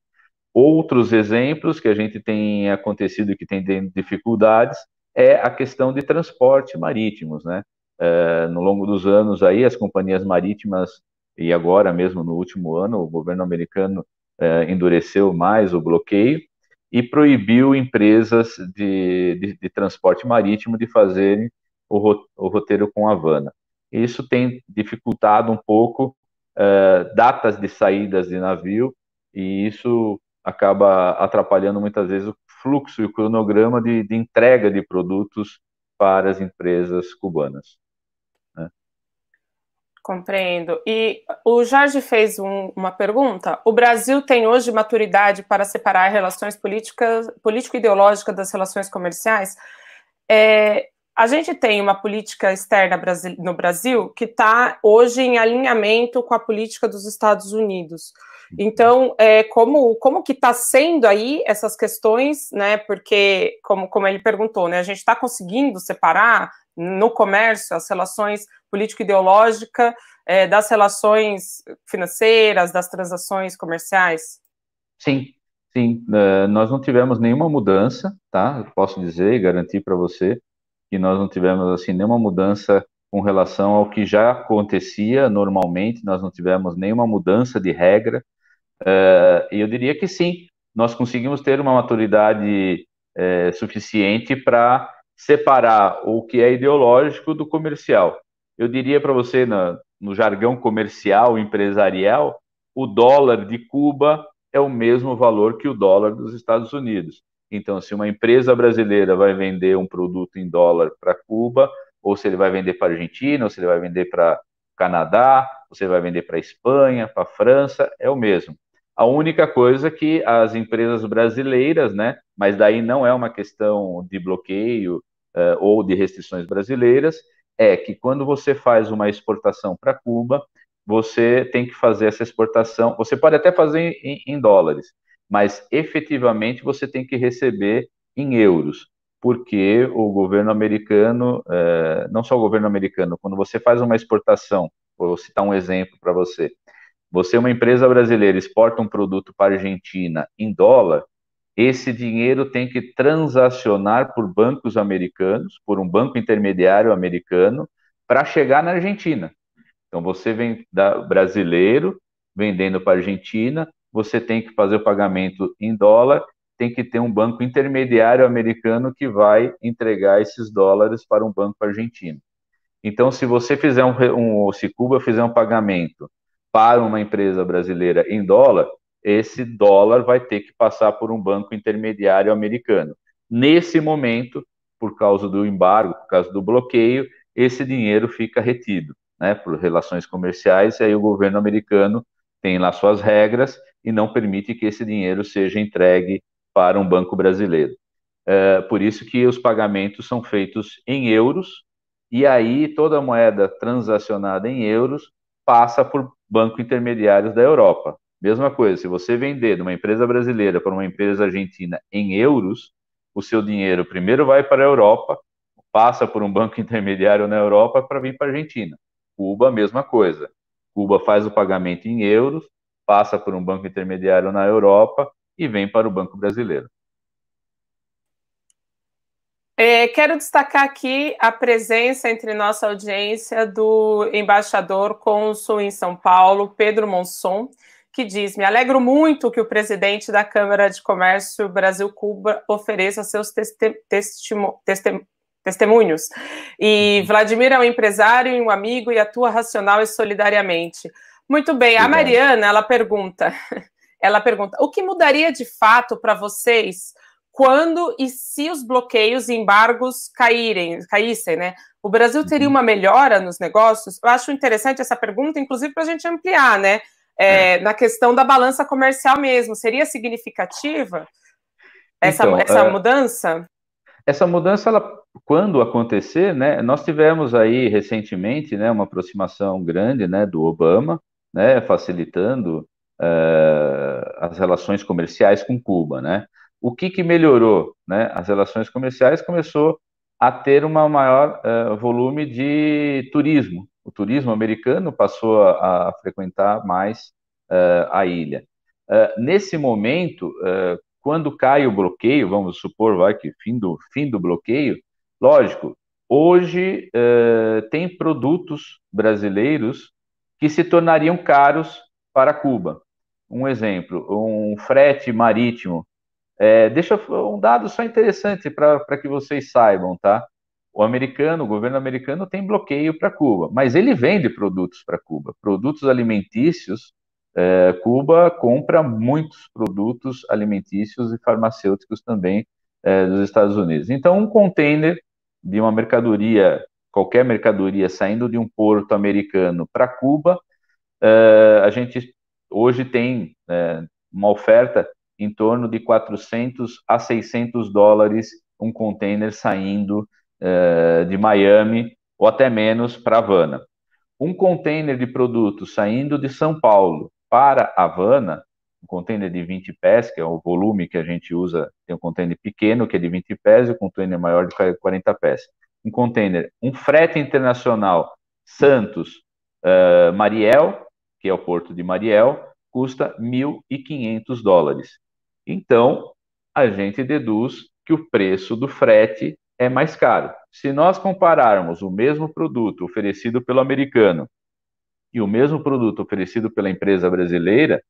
Outros exemplos que a gente tem acontecido e que tem dificuldades é a questão de transporte marítimos, né? Uh, no longo dos anos aí as companhias marítimas e agora mesmo no último ano o governo americano uh, endureceu mais o bloqueio e proibiu empresas de, de, de transporte marítimo de fazerem o, o roteiro com Havana. Isso tem dificultado um pouco uh, datas de saídas de navio e isso acaba atrapalhando muitas vezes o fluxo e o cronograma de, de entrega de produtos para as empresas cubanas. Né? Compreendo. E o Jorge fez um, uma pergunta. O Brasil tem hoje maturidade para separar relações políticas, político-ideológicas das relações comerciais? É, a gente tem uma política externa no Brasil que está hoje em alinhamento com a política dos Estados Unidos. Então, é, como, como que está sendo aí essas questões, né? Porque, como, como ele perguntou, né, a gente está conseguindo separar no comércio as relações político-ideológica é, das relações financeiras, das transações comerciais? Sim, sim. Uh, nós não tivemos nenhuma mudança, tá? posso dizer e garantir para você que nós não tivemos assim nenhuma mudança com relação ao que já acontecia normalmente, nós não tivemos nenhuma mudança de regra. Eh, e eu diria que sim, nós conseguimos ter uma maturidade eh, suficiente para separar o que é ideológico do comercial. Eu diria para você, no jargão comercial, empresarial, o dólar de Cuba é o mesmo valor que o dólar dos Estados Unidos. Então, se uma empresa brasileira vai vender um produto em dólar para Cuba, ou se ele vai vender para Argentina, ou se ele vai vender para Canadá, ou se ele vai vender para Espanha, para França, é o mesmo. A única coisa que as empresas brasileiras, né, mas daí não é uma questão de bloqueio uh, ou de restrições brasileiras, é que quando você faz uma exportação para Cuba, você tem que fazer essa exportação. Você pode até fazer em, em dólares, mas efetivamente você tem que receber em euros, porque o governo americano, é, não só o governo americano, quando você faz uma exportação, vou citar um exemplo para você, você, é uma empresa brasileira, exporta um produto para a Argentina em dólar, esse dinheiro tem que transacionar por bancos americanos, por um banco intermediário americano, para chegar na Argentina. Então você vem da, brasileiro vendendo para a Argentina, você tem que fazer o pagamento em dólar, tem que ter um banco intermediário americano que vai entregar esses dólares para um banco argentino. Então, se você fizer um, um se Cuba fizer um pagamento para uma empresa brasileira em dólar, esse dólar vai ter que passar por um banco intermediário americano. Nesse momento, por causa do embargo, por causa do bloqueio, esse dinheiro fica retido, né, por relações comerciais, e aí o governo americano tem lá suas regras e não permite que esse dinheiro seja entregue para um banco brasileiro. É, por isso que os pagamentos são feitos em euros e aí toda moeda transacionada em euros passa por banco intermediários da Europa. Mesma coisa, se você vender de uma empresa brasileira para uma empresa argentina em euros, o seu dinheiro primeiro vai para a Europa, passa por um banco intermediário na Europa para vir para a Argentina. Cuba, mesma coisa. Cuba faz o pagamento em euros, passa por um banco intermediário na Europa e vem para o Banco Brasileiro. É, quero destacar aqui a presença entre nossa audiência do embaixador consul em São Paulo, Pedro Monson, que diz: Me alegro muito que o presidente da Câmara de Comércio Brasil-Cuba ofereça seus testemunhos. E uhum. Vladimir é um empresário e um amigo e atua racional e solidariamente. Muito bem, a Mariana, ela pergunta, ela pergunta, o que mudaria de fato para vocês quando e se os bloqueios e embargos caírem, caíssem, né? O Brasil teria uhum. uma melhora nos negócios? Eu acho interessante essa pergunta, inclusive para a gente ampliar, né? É, é. Na questão da balança comercial mesmo, seria significativa essa, então, essa é... mudança? Essa mudança, ela, quando acontecer, né, nós tivemos aí recentemente né, uma aproximação grande né, do Obama né, facilitando uh, as relações comerciais com Cuba, né? O que, que melhorou, né? As relações comerciais começou a ter um maior uh, volume de turismo. O turismo americano passou a, a frequentar mais uh, a ilha. nesse momento, quando cai o bloqueio, vamos supor, vai que fim do fim do bloqueio, lógico. Hoje tem produtos brasileiros que se tornariam caros para Cuba. Um exemplo, um frete marítimo. É, deixa um dado só interessante para que vocês saibam, tá? O americano, o governo americano tem bloqueio para Cuba, mas ele vende produtos para Cuba, produtos alimentícios. É, Cuba compra muitos produtos alimentícios e farmacêuticos também é, dos Estados Unidos. Então, um container de uma mercadoria qualquer mercadoria saindo de um porto americano para Cuba, uh, a gente hoje tem uh, uma oferta em torno de 400 a 600 dólares um container saindo uh, de Miami ou até menos para Havana. Um container de produto saindo de São Paulo para Havana, um container de 20 pés, que é o volume que a gente usa, tem um container pequeno que é de 20 pés e um container maior de 40 pés um container, um frete internacional Santos uh, Mariel, que é o porto de Mariel, custa 1.500 dólares. Então, a gente deduz que o preço do frete é mais caro. Se nós compararmos o mesmo produto oferecido pelo americano e o mesmo produto oferecido pela empresa brasileira,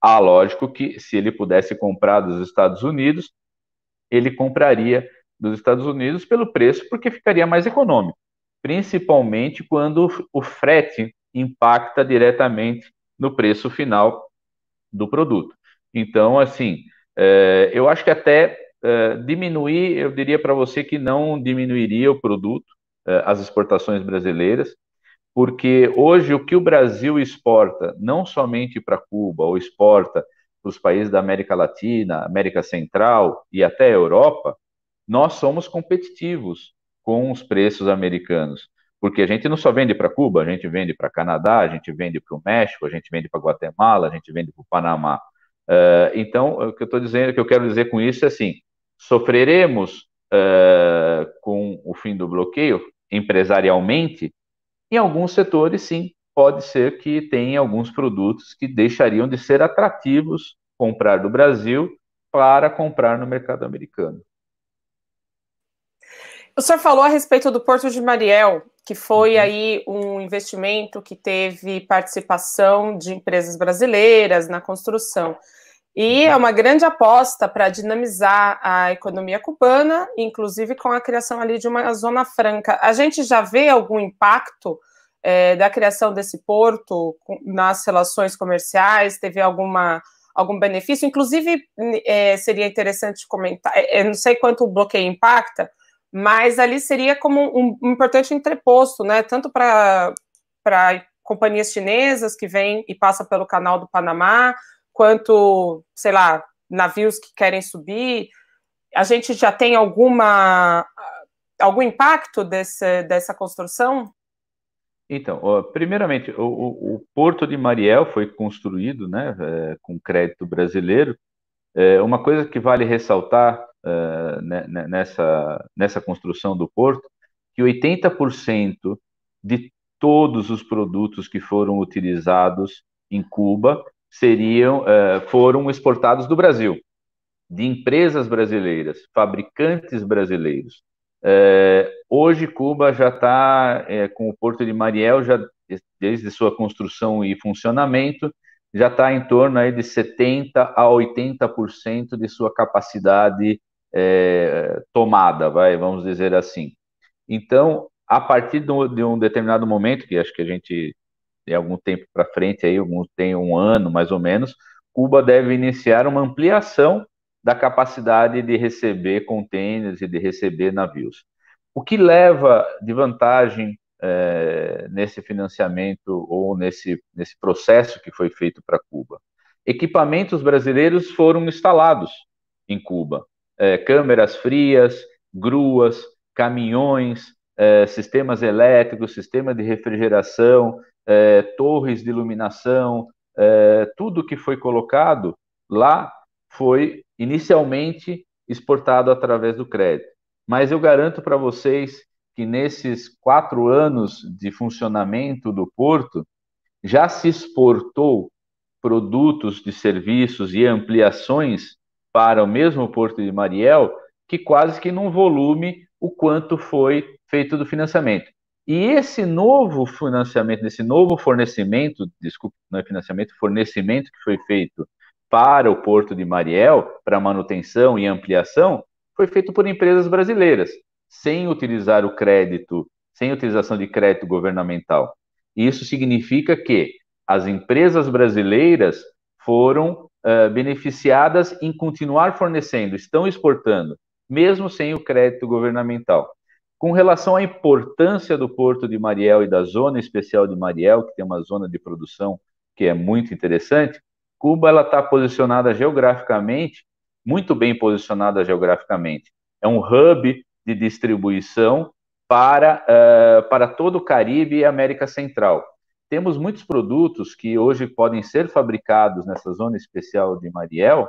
há lógico que se ele pudesse comprar dos Estados Unidos, ele compraria dos Estados Unidos pelo preço, porque ficaria mais econômico, principalmente quando o frete impacta diretamente no preço final do produto. Então, assim, é, eu acho que até é, diminuir, eu diria para você que não diminuiria o produto, é, as exportações brasileiras, porque hoje o que o Brasil exporta, não somente para Cuba, ou exporta para os países da América Latina, América Central e até Europa, nós somos competitivos com os preços americanos. Porque a gente não só vende para Cuba, a gente vende para Canadá, a gente vende para o México, a gente vende para Guatemala, a gente vende para o Panamá. Uh, então, o que eu estou dizendo, o que eu quero dizer com isso é assim: sofreremos uh, com o fim do bloqueio empresarialmente, em alguns setores, sim, pode ser que tenha alguns produtos que deixariam de ser atrativos comprar do Brasil para comprar no mercado americano. O senhor falou a respeito do Porto de Mariel, que foi uhum. aí um investimento que teve participação de empresas brasileiras na construção. E uhum. é uma grande aposta para dinamizar a economia cubana, inclusive com a criação ali de uma zona franca. A gente já vê algum impacto é, da criação desse porto nas relações comerciais? Teve alguma, algum benefício? Inclusive, é, seria interessante comentar, eu eh, não sei quanto o bloqueio impacta, mas ali seria como um, um importante entreposto, né? Tanto para companhias chinesas que vêm e passam pelo canal do Panamá, quanto, sei lá, navios que querem subir. A gente já tem alguma algum impacto desse, dessa construção? Então, primeiramente, o, o, o, Porto de Mariel foi construído né, é, com crédito brasileiro. É, uma coisa que vale ressaltar uh, nessa, nessa construção do porto, que 80% de todos os produtos que foram utilizados em Cuba seriam uh, foram exportados do Brasil, de empresas brasileiras, fabricantes brasileiros. Uh, hoje Cuba já está com o Porto de Mariel já desde sua construção e funcionamento já está em torno aí de 70 a 80% de sua capacidade é, tomada, vai, vamos dizer assim. Então, a partir do, de um determinado momento, que acho que a gente tem algum tempo para frente, aí, tem um ano mais ou menos, Cuba deve iniciar uma ampliação da capacidade de receber contêineres e de receber navios. O que leva de vantagem é, nesse financiamento ou nesse, nesse processo que foi feito para Cuba? Equipamentos brasileiros foram instalados em Cuba é, câmeras frias, gruas, caminhões, é, sistemas elétricos, sistema de refrigeração, é, torres de iluminação, é, tudo que foi colocado lá foi inicialmente exportado através do crédito. Mas eu garanto para vocês que nesses quatro anos de funcionamento do porto, já se exportou produtos de serviços e ampliações para o mesmo Porto de Mariel, que quase que num volume o quanto foi feito do financiamento. E esse novo financiamento, esse novo fornecimento, desculpa, não é financiamento, fornecimento que foi feito para o Porto de Mariel, para manutenção e ampliação, foi feito por empresas brasileiras, sem utilizar o crédito, sem utilização de crédito governamental. Isso significa que as empresas brasileiras foram eh, beneficiadas em continuar fornecendo, estão exportando, mesmo sem o crédito governamental. Com relação à importância do Porto de Mariel e da Zona Especial de Mariel, que tem uma zona de produção que é muito interessante, Cuba ela está posicionada geograficamente, muito bem posicionada geograficamente. É um hub de distribuição para, uh, para todo o Caribe e América Central temos muitos produtos que hoje podem ser fabricados nessa zona especial de Mariel,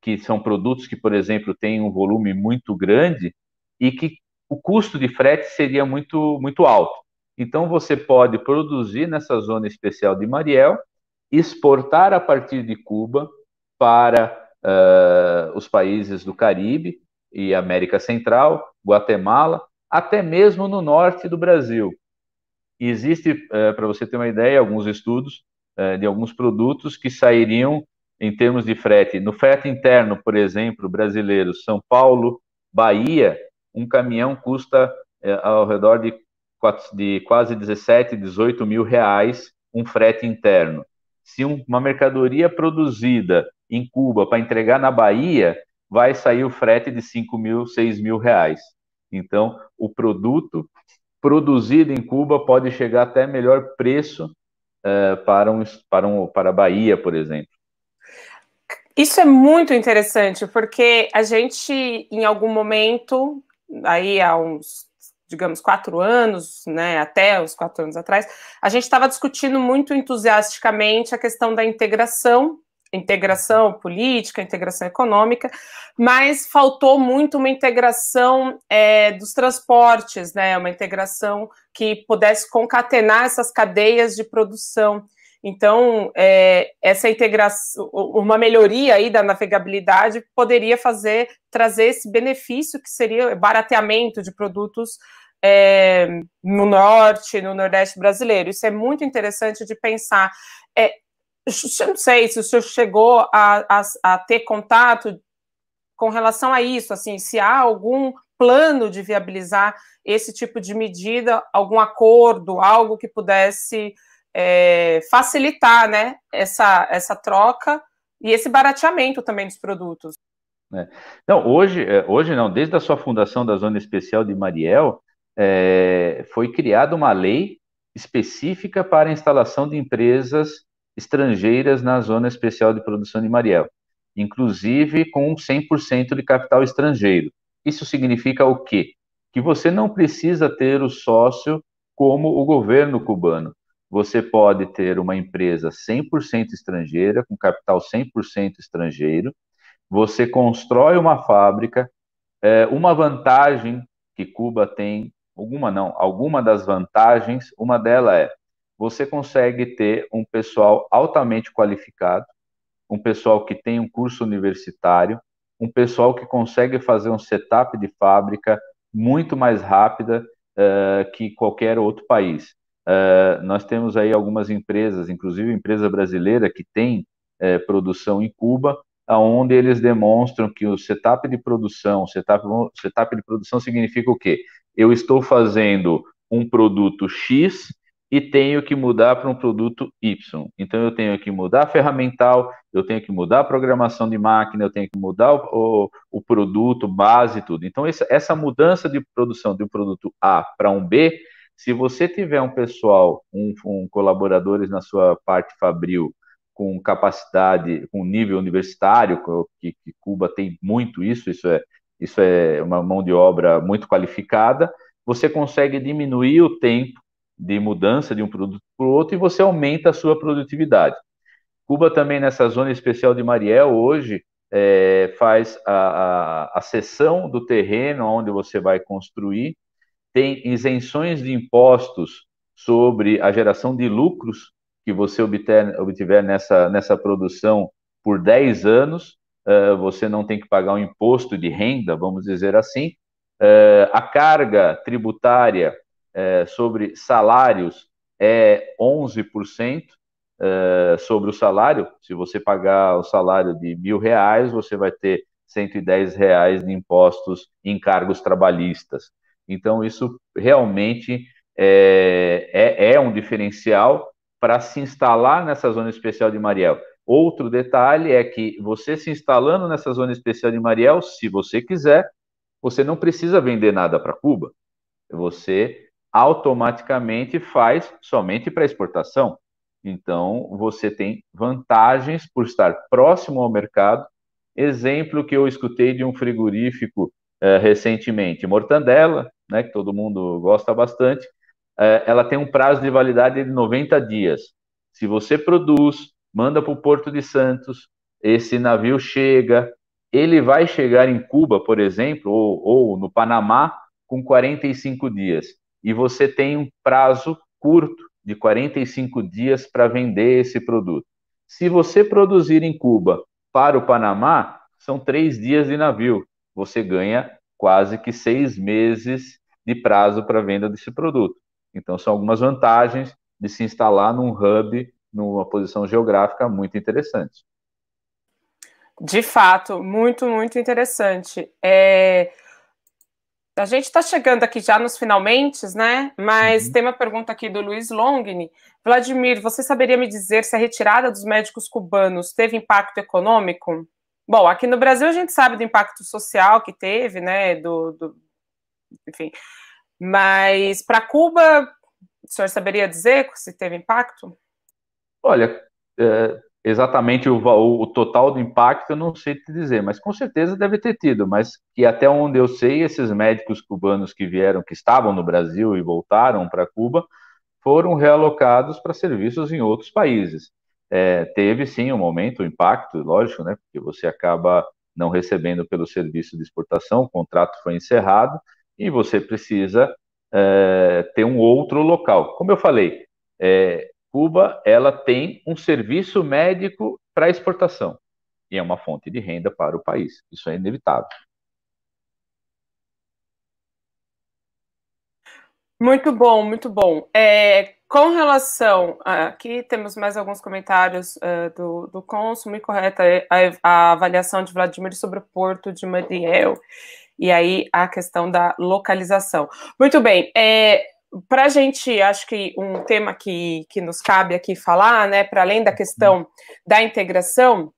que são produtos que, por exemplo, têm um volume muito grande e que o custo de frete seria muito, muito alto. Então, você pode produzir nessa zona especial de Mariel, exportar a partir de Cuba para uh, os países do Caribe e América Central, Guatemala, até mesmo no norte do Brasil existe, é, para você ter uma ideia, alguns estudos é, de alguns produtos que sairiam em termos de frete. No frete interno, por exemplo, brasileiro, São Paulo, Bahia, um caminhão custa é, ao redor de, de, quase 17, 18 mil reais um frete interno. Se um, uma mercadoria produzida em Cuba para entregar na Bahia, vai sair o frete de 5 mil, 6 mil reais. Então, o produto produzido em Cuba pode chegar até melhor preço é, para, um, para, um, para a Bahia, por exemplo. Isso é muito interessante, porque a gente, em algum momento, aí há uns, digamos, quatro anos, né, até os quatro anos atrás, a gente estava discutindo muito entusiasticamente a questão da integração integração política, integração econômica, mas faltou muito uma integração é, dos transportes, né? Uma integração que pudesse concatenar essas cadeias de produção. Então, é, essa integração, uma melhoria aí da navegabilidade poderia fazer trazer esse benefício que seria barateamento de produtos é, no norte, no nordeste brasileiro. Isso é muito interessante de pensar. É, eu não sei se o senhor chegou a, a, a, ter contato com relação a isso, assim, se há algum plano de viabilizar esse tipo de medida, algum acordo, algo que pudesse é, facilitar, né, essa, essa troca e esse barateamento também dos produtos. É. hoje, é, hoje não, desde a sua fundação da Zona Especial de Mariel, é, foi criada uma lei específica para a instalação de empresas estrangeiras na Zona Especial de Produção de Mariel, inclusive com 100% de capital estrangeiro. Isso significa o quê? Que você não precisa ter o sócio como o governo cubano. Você pode ter uma empresa 100% estrangeira, com capital 100% estrangeiro, você constrói uma fábrica, é, uma vantagem que Cuba tem, alguma não, alguma das vantagens, uma delas é você consegue ter um pessoal altamente qualificado, um pessoal que tem um curso universitário, um pessoal que consegue fazer um setup de fábrica muito mais rápida uh, que qualquer outro país. Uh, nós temos aí algumas empresas, inclusive empresa brasileira, que tem uh, produção em Cuba, onde eles demonstram que o setup de produção, setup, setup de produção significa o quê? Eu estou fazendo um produto X e tenho que mudar para um produto Y. Então eu tenho que mudar a ferramental, eu tenho que mudar a programação de máquina, eu tenho que mudar o, o, produto, base, e tudo. Então essa, essa mudança de produção de um produto A para um B, se você tiver um pessoal, um, um colaboradores na sua parte fabril com capacidade, com nível universitário, que, que Cuba tem muito isso, isso é, isso é uma mão de obra muito qualificada, você consegue diminuir o tempo de mudança de um produto para o outro e você aumenta a sua produtividade. Cuba também, nessa zona especial de Mariel, hoje é, faz a, a, a seção do terreno onde você vai construir, tem isenções de impostos sobre a geração de lucros que você obter, obtiver nessa, nessa produção por 10 anos, uh, você não tem que pagar um imposto de renda, vamos dizer assim. Uh, a carga tributária é, sobre salários é 11% é, sobre o salário. Se você pagar o salário de mil reais, você vai ter 110 reais de impostos em cargos trabalhistas. Então, isso realmente é, é, é um diferencial para se instalar nessa zona especial de Mariel. Outro detalhe é que você se instalando nessa zona especial de Mariel, se você quiser, você não precisa vender nada para Cuba. Você automaticamente faz somente para exportação. Então, você tem vantagens por estar próximo ao mercado. Exemplo que eu escutei de um frigorífico eh, recentemente, Mortandela, né, que todo mundo gosta bastante, eh, ela tem um prazo de validade de 90 dias. Se você produz, manda para o Porto de Santos, esse navio chega, ele vai chegar em Cuba, por exemplo, ou, ou no Panamá, com 45 dias e você tem um prazo curto de 45 dias para vender esse produto. Se você produzir em Cuba para o Panamá, são três dias de navio. Você ganha quase que seis meses de prazo para venda desse produto. Então, são algumas vantagens de se instalar num hub, numa posição geográfica muito interessante. De fato, muito, muito interessante. É... A gente está chegando aqui já nos finalmente, né? Mas tem uma pergunta aqui do Luiz Longini. Vladimir, você saberia me dizer se a retirada dos médicos cubanos teve impacto econômico? Bom, aqui no Brasil a gente sabe do impacto social que teve, né? Do, do enfim. Mas para Cuba, o senhor saberia dizer se teve impacto? Olha, é, exatamente o, o, o, total do impacto, eu não sei te dizer, mas com certeza deve ter tido. Mas e até onde eu sei, esses médicos cubanos que vieram, que estavam no Brasil e voltaram para Cuba, foram realocados para serviços em outros países. É, teve sim um momento, um impacto, lógico, né? Porque você acaba não recebendo pelo serviço de exportação, o contrato foi encerrado e você precisa é, ter um outro local. Como eu falei, é, Cuba ela tem um serviço médico para exportação e é uma fonte de renda para o país. Isso é inevitável. Muito bom, muito bom. É, com relação. Aqui temos mais alguns comentários é, do, do cônsul. correta a, a, avaliação de Vladimir sobre o porto de Madiel E aí a questão da localização. Muito bem. É, para a gente, acho que um tema que, que nos cabe aqui falar, né, para além da questão da integração,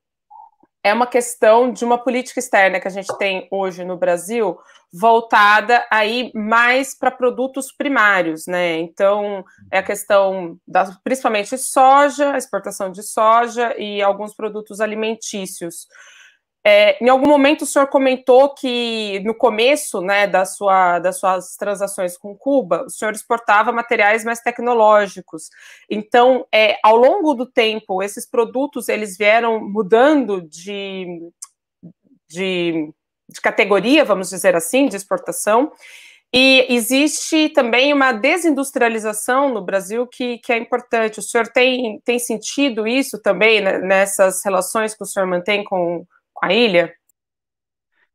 é uma questão de uma política externa que a gente tem hoje no Brasil voltada aí mais para produtos primários, né? Então é a questão da principalmente soja, exportação de soja e alguns produtos alimentícios. É, em algum momento o senhor comentou que no começo né, da sua, das suas transações com Cuba, o senhor exportava materiais mais tecnológicos. Então, é, ao longo do tempo, esses produtos eles vieram mudando de, de, de categoria, vamos dizer assim, de exportação. E existe também uma desindustrialização no Brasil que, que é importante. O senhor tem, tem sentido isso também né, nessas relações que o senhor mantém com, a ilha?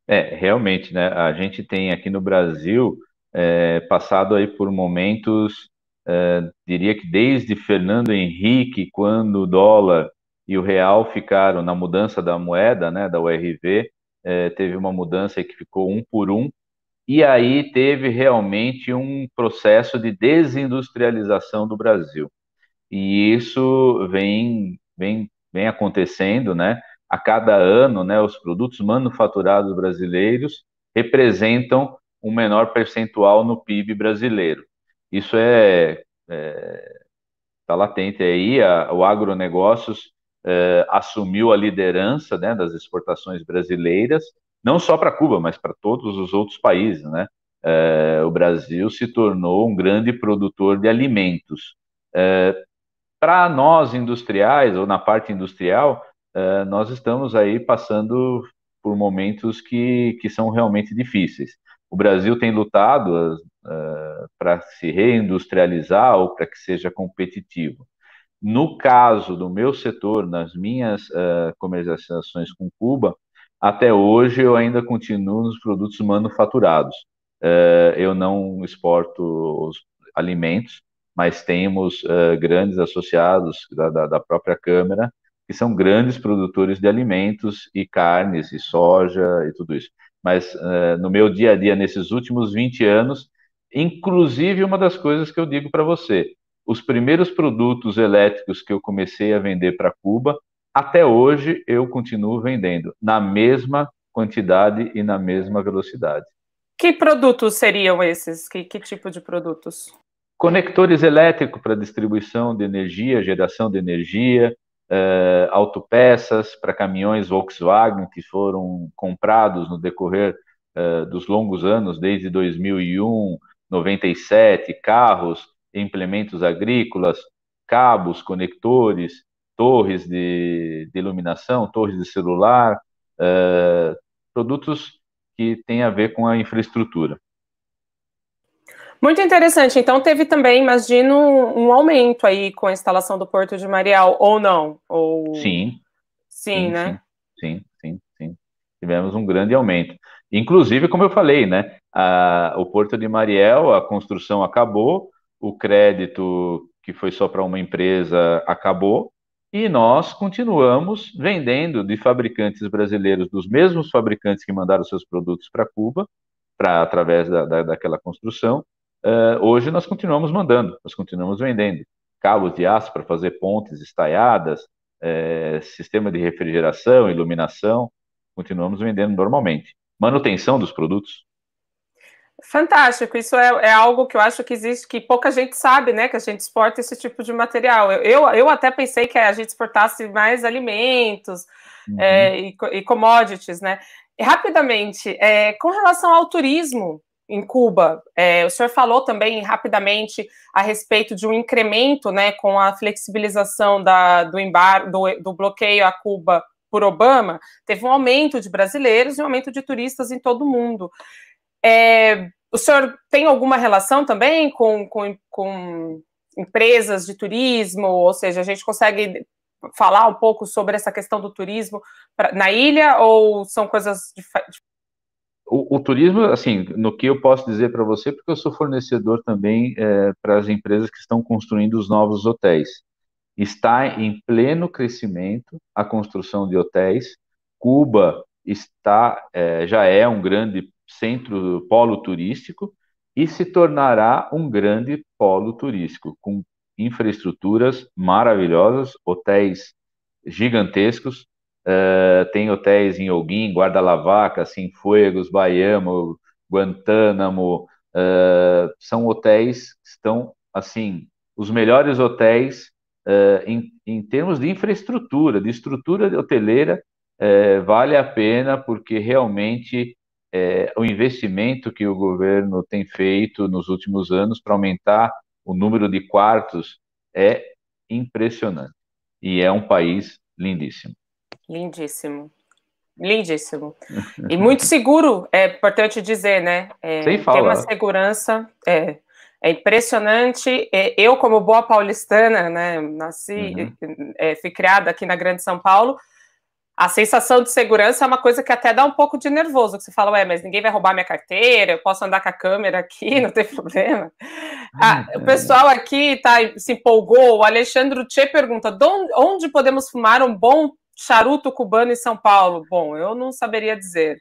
É, realmente, né? A gente tem aqui no Brasil é, passado aí por momentos, é, diria que desde Fernando Henrique, quando o dólar e o real ficaram na mudança da moeda, né, da URV, é, teve uma mudança que ficou um por um, e aí teve realmente um processo de desindustrialização do Brasil. E isso vem, vem, vem acontecendo, né? a cada ano, né, os produtos manufaturados brasileiros representam um menor percentual no PIB brasileiro. Isso é, é tá latente aí. A, o agronegócios é, assumiu a liderança né, das exportações brasileiras, não só para Cuba, mas para todos os outros países, né? É, o Brasil se tornou um grande produtor de alimentos. É, para nós industriais ou na parte industrial, eh, nós estamos aí passando por momentos que, que são realmente difíceis. O Brasil tem lutado uh, para se reindustrializar ou para que seja competitivo. No caso do meu setor, nas minhas uh, comercializações com Cuba, até hoje eu ainda continuo nos produtos manufaturados. Uh, eu não exporto os alimentos, mas temos uh, grandes associados da, da, da, própria Câmara que são grandes produtores de alimentos e carnes e soja e tudo isso. Mas uh, no meu dia a dia, nesses últimos 20 anos, inclusive uma das coisas que eu digo para você, os primeiros produtos elétricos que eu comecei a vender para Cuba, até hoje eu continuo vendendo na mesma quantidade e na mesma velocidade. Que produtos seriam esses? Que, que tipo de produtos? Conectores elétricos para distribuição de energia, geração de energia, uh, autopeças para caminhões Volkswagen que foram comprados no decorrer uh, dos longos anos, desde 2001, 97, carros, implementos agrícolas, cabos, conectores, torres de, de iluminação, torres de celular, uh, produtos que têm a ver com a infraestrutura. Muito interessante. Então teve também, imagino, um aumento aí com a instalação do Porto de Mariel, ou não? Ou... Sim. Sim, sim né? Sim, sim, sim, sim, Tivemos um grande aumento. Inclusive, como eu falei, né? A, o Porto de Mariel, a construção acabou, o crédito que foi só para uma empresa acabou, e nós continuamos vendendo de fabricantes brasileiros, dos mesmos fabricantes que mandaram seus produtos para Cuba, para através da, da, daquela construção, ah, hoje nós continuamos mandando, nós continuamos vendendo cabos de aço para fazer pontes estaiadas, eh, sistema de refrigeração, iluminação, continuamos vendendo normalmente. Manutenção dos produtos, Fantástico, isso é, é, algo que eu acho que existe, que pouca gente sabe, né? Que a gente exporta esse tipo de material. Eu, eu, eu até pensei que a gente exportasse mais alimentos uhum. é, e, e, commodities, né? E, rapidamente, é, com relação ao turismo, em Cuba. É, o senhor falou também rapidamente a respeito de um incremento né, com a flexibilização da, do, embar do, do bloqueio a Cuba por Obama, teve um aumento de brasileiros e um aumento de turistas em todo o mundo. É, o senhor tem alguma relação também com, com, com empresas de turismo? Ou seja, a gente consegue falar um pouco sobre essa questão do turismo na ilha ou são coisas diferentes? O, o, turismo, assim, no que eu posso dizer para você, porque eu sou fornecedor também é, para as empresas que estão construindo os novos hotéis. Está em pleno crescimento a construção de hotéis. Cuba está, é, já é um grande centro polo turístico e se tornará um grande polo turístico com infraestruturas maravilhosas, hotéis gigantescos, Uh, tem hotéis em Oguim, Lavaca, Sinfuegos, assim, Baiamo, Guantánamo. Uh, são hotéis que estão, assim, os melhores hotéis uh, em, em termos de infraestrutura, de estrutura hoteleira, vale a pena, porque realmente o investimento que o governo tem feito nos últimos anos para aumentar o número de quartos é impressionante. E é um país lindíssimo. Lindíssimo. Lindíssimo. E muito seguro, é importante dizer, né? É, Sem falar. Tem uma segurança, é, é impressionante. É, eu, como boa paulistana, né, nasci, uhum. é, fui criada aqui na Grande São Paulo, a sensação de segurança é uma coisa que até dá um pouco de nervoso, que você fala, ué, mas ninguém vai roubar minha carteira, eu posso andar com a câmera aqui, não tem problema. Uhum. Ah, o pessoal aqui tá, se empolgou, o Alexandre Tchê pergunta, onde podemos fumar um bom charuto cubano em São Paulo? Bom, eu não saberia dizer.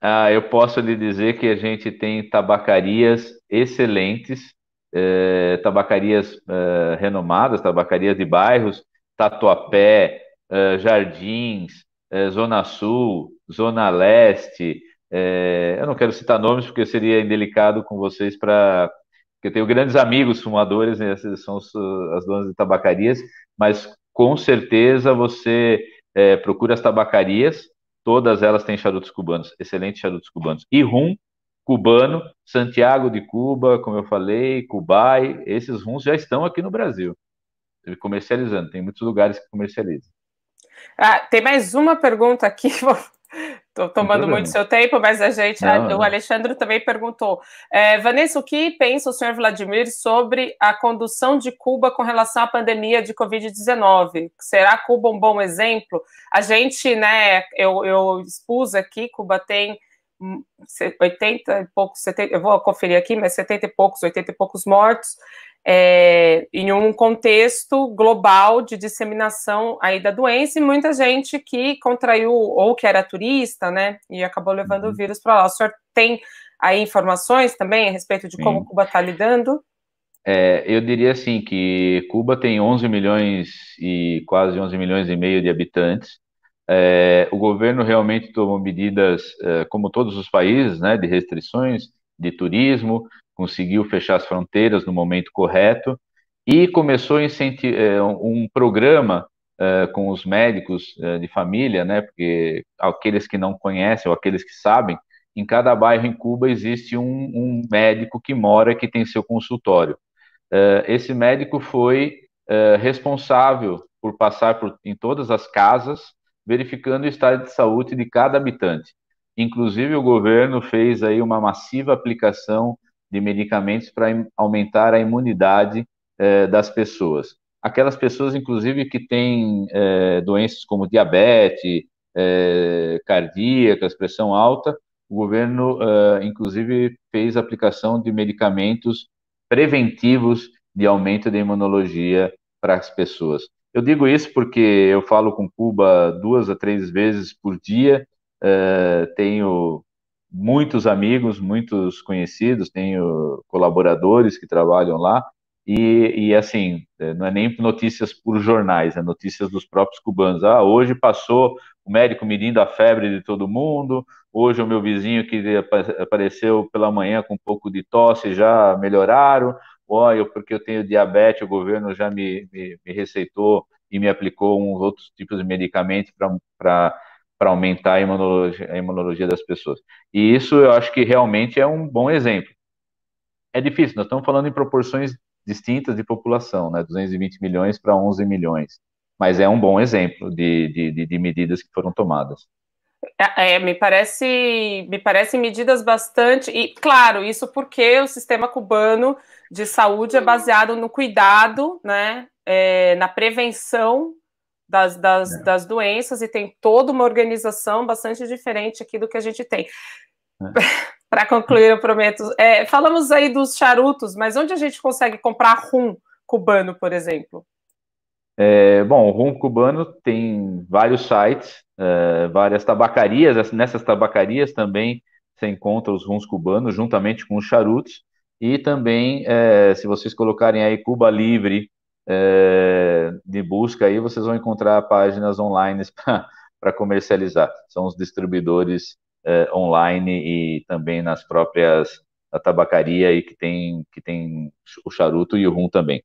Ah, eu posso lhe dizer que a gente tem tabacarias excelentes, eh, tabacarias eh, renomadas, tabacarias de bairros, Tatuapé, eh, Jardins, eh, Zona Sul, Zona Leste. Eh, eu não quero citar nomes porque seria indelicado com vocês para eu tenho grandes amigos fumadores, né, são as donas de tabacarias, mas com certeza você é, procure as tabacarias, todas elas têm charutos cubanos, excelentes charutos cubanos. E rum cubano, Santiago de Cuba, como eu falei, Cubai, esses rums já estão aqui no Brasil, comercializando, tem muitos lugares que comercializam. Ah, tem mais uma pergunta aqui, Estou tomando muito seu tempo, mas a gente, não, o Alexandre também perguntou. É, Vanessa, o que pensa o senhor Vladimir sobre a condução de Cuba com relação à pandemia de Covid-19? Será Cuba um bom exemplo? A gente, né, eu, eu expus aqui, Cuba tem 80 hum, e poucos, 70, eu vou conferir aqui, mas 70 e poucos, 80 e poucos mortos, é, em um contexto global de disseminação aí da doença e muita gente que contraiu ou que era turista, né, e acabou levando uhum. o vírus para lá. O senhor tem aí informações também a respeito de Sim. como Cuba está lidando? É, eu diria assim que Cuba tem 11 milhões e quase 11 milhões e meio de habitantes. É, o governo realmente tomou medidas, é, como todos os países, né, de restrições de turismo, conseguiu fechar as fronteiras no momento correto e começou é, um programa uh, com os médicos uh, de família, né? Porque aqueles que não conhecem ou aqueles que sabem, em cada bairro em Cuba existe um, um médico que mora que tem seu consultório. Uh, esse médico foi responsável por passar por, em todas as casas, verificando o estado de saúde de cada habitante. Inclusive o governo fez aí uma massiva aplicação de medicamentos para aumentar a imunidade eh, das pessoas. Aquelas pessoas, inclusive, que têm eh, doenças como diabetes, eh, cardíacas, pressão alta, o governo, eh, inclusive, fez aplicação de medicamentos preventivos de aumento da imunologia para as pessoas. Eu digo isso porque eu falo com Cuba duas a três vezes por dia, tenho muitos amigos, muitos conhecidos, tenho colaboradores que trabalham lá, e, e, assim, eh, não é nem notícias por jornais, é notícias dos próprios cubanos. Ah, hoje passou o médico medindo a febre de todo mundo, hoje o meu vizinho que apareceu pela manhã com um pouco de tosse já melhoraram, olha porque eu tenho diabetes, o governo já me, me, me receitou e me aplicou outros tipos de medicamento para para aumentar a imunologia, a imunologia das pessoas. E isso eu acho que realmente é um bom exemplo. É difícil, nós estamos falando em proporções distintas de população, né? 220 milhões para 11 milhões. Mas é um bom exemplo de, de, de medidas que foram tomadas. É, é, me parece, me parecem medidas bastante e claro isso porque o sistema cubano de saúde é baseado no cuidado, né, é, na prevenção das, das, é. das doenças e tem toda uma organização bastante diferente aqui do que a gente tem. É. Para concluir, eu prometo. É, falamos aí dos charutos, mas onde a gente consegue comprar rum cubano, por exemplo? É, bom, o rum cubano tem vários sites, é, várias tabacarias. Nessas tabacarias também você encontra os rums cubanos juntamente com os charutos. E também, é, se vocês colocarem aí Cuba Livre é, de busca aí, vocês vão encontrar páginas online para comercializar. São os distribuidores é, online e também nas próprias da tabacaria aí que tem que tem o charuto e o rum também.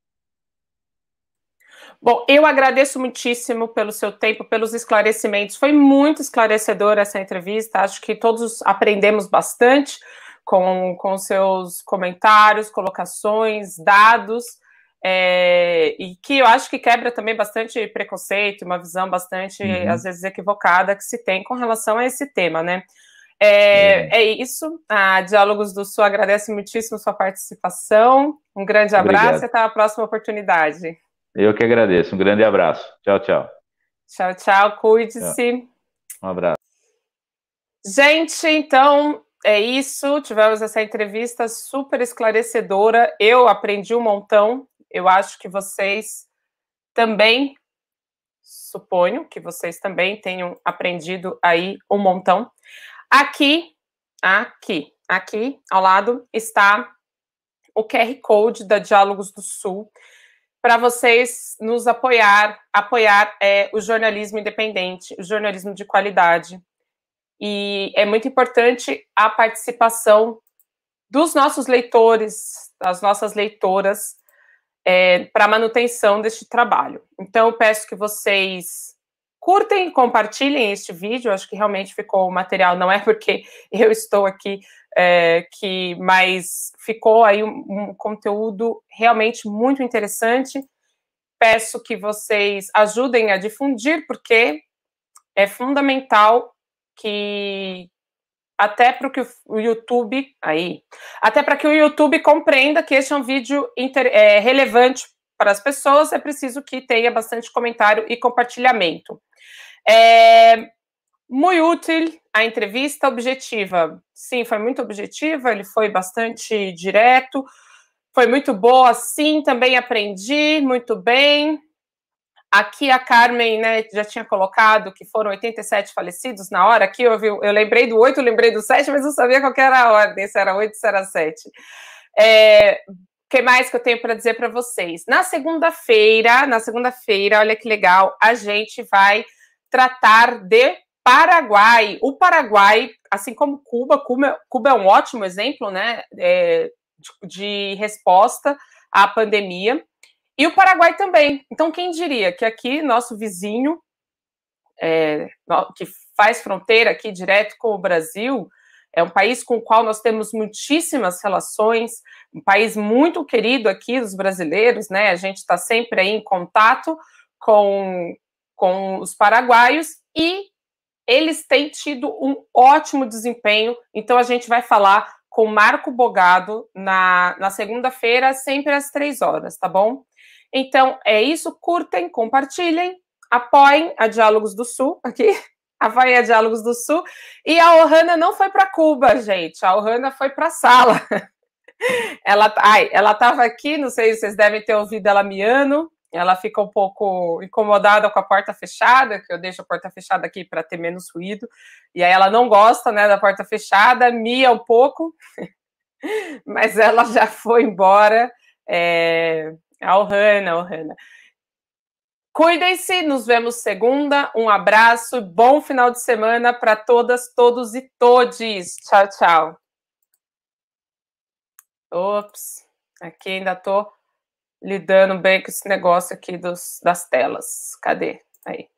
Bom, eu agradeço muitíssimo pelo seu tempo, pelos esclarecimentos. Foi muito esclarecedora essa entrevista. Acho que todos aprendemos bastante com, com seus comentários, colocações, dados. É, e que eu acho que quebra também bastante preconceito, uma visão bastante, uhum. às vezes, equivocada que se tem com relação a esse tema, né? É, é, é isso. A ah, Diálogos do Sul agradece muitíssimo sua participação. Um grande abraço Obrigado. e até a próxima oportunidade. Eu que agradeço. Um grande abraço. Tchau, tchau. Tchau, tchau. Cuide-se. Um abraço. Gente, então é isso. Tivemos essa entrevista super esclarecedora. Eu aprendi um montão eu acho que vocês também, suponho que vocês também tenham aprendido aí um montão. Aqui, aqui, aqui ao lado está o QR Code da Diálogos do Sul para vocês nos apoiar, apoiar é, o jornalismo independente, o jornalismo de qualidade. E é muito importante a participação dos nossos leitores, das nossas leitoras, é, para manutenção deste trabalho. Então, eu peço que vocês curtem, compartilhem este vídeo. Acho que realmente ficou o material, não é porque eu estou aqui é, que, mas ficou aí um, um conteúdo realmente muito interessante. Peço que vocês ajudem a difundir, porque é fundamental que, até para que o YouTube aí, até para que o YouTube compreenda que este é um vídeo inter, é, relevante para as pessoas, é preciso que tenha bastante comentário e compartilhamento. É, muito útil a entrevista objetiva. Sim, foi muito objetiva, ele foi bastante direto, foi muito boa, sim, também aprendi muito bem. Aqui a Carmen né, já tinha colocado que foram 87 falecidos na hora. Aqui eu, vi, eu lembrei do 8, lembrei do 7, mas não sabia qual era a ordem, se era 8, se era 7. É, que mais que eu tenho para dizer para vocês? Na segunda-feira, na segunda-feira, olha que legal, a gente vai tratar de Paraguai. O Paraguai, assim como Cuba, Cuba, Cuba é um ótimo exemplo né, é, de, de resposta à pandemia. E o Paraguai também. Então, quem diria que aqui, nosso vizinho, é, que faz fronteira aqui direto com o Brasil, é um país com o qual nós temos muitíssimas relações, um país muito querido aqui dos brasileiros, né? A gente está sempre aí em contato com, com os paraguaios e eles têm tido um ótimo desempenho. Então a gente vai falar com Marco Bogado na, na segunda-feira, sempre às três horas, tá bom? Então, é isso. Curtem, compartilhem, apoiem a Diálogos do Sul aqui. Havaí é Diálogos do Sul. E a Ohana não foi para Cuba, gente. A Ohana foi para a sala. Ela, ai, ela estava aqui, não sei se vocês devem ter ouvido ela miando. Ela fica um pouco incomodada com a porta fechada, que eu deixo a porta fechada aqui para ter menos ruído. E aí ela não gosta, né, da porta fechada, mia um pouco. Mas ela já foi embora. É, é a Ohana, Ohana. Cuidem-se, nos vemos segunda. Um abraço e bom final de semana para todas, todos e todes. Tchau, tchau. Ops, aqui ainda estou lidando bem com esse negócio aqui dos, das telas. Cadê? Aí.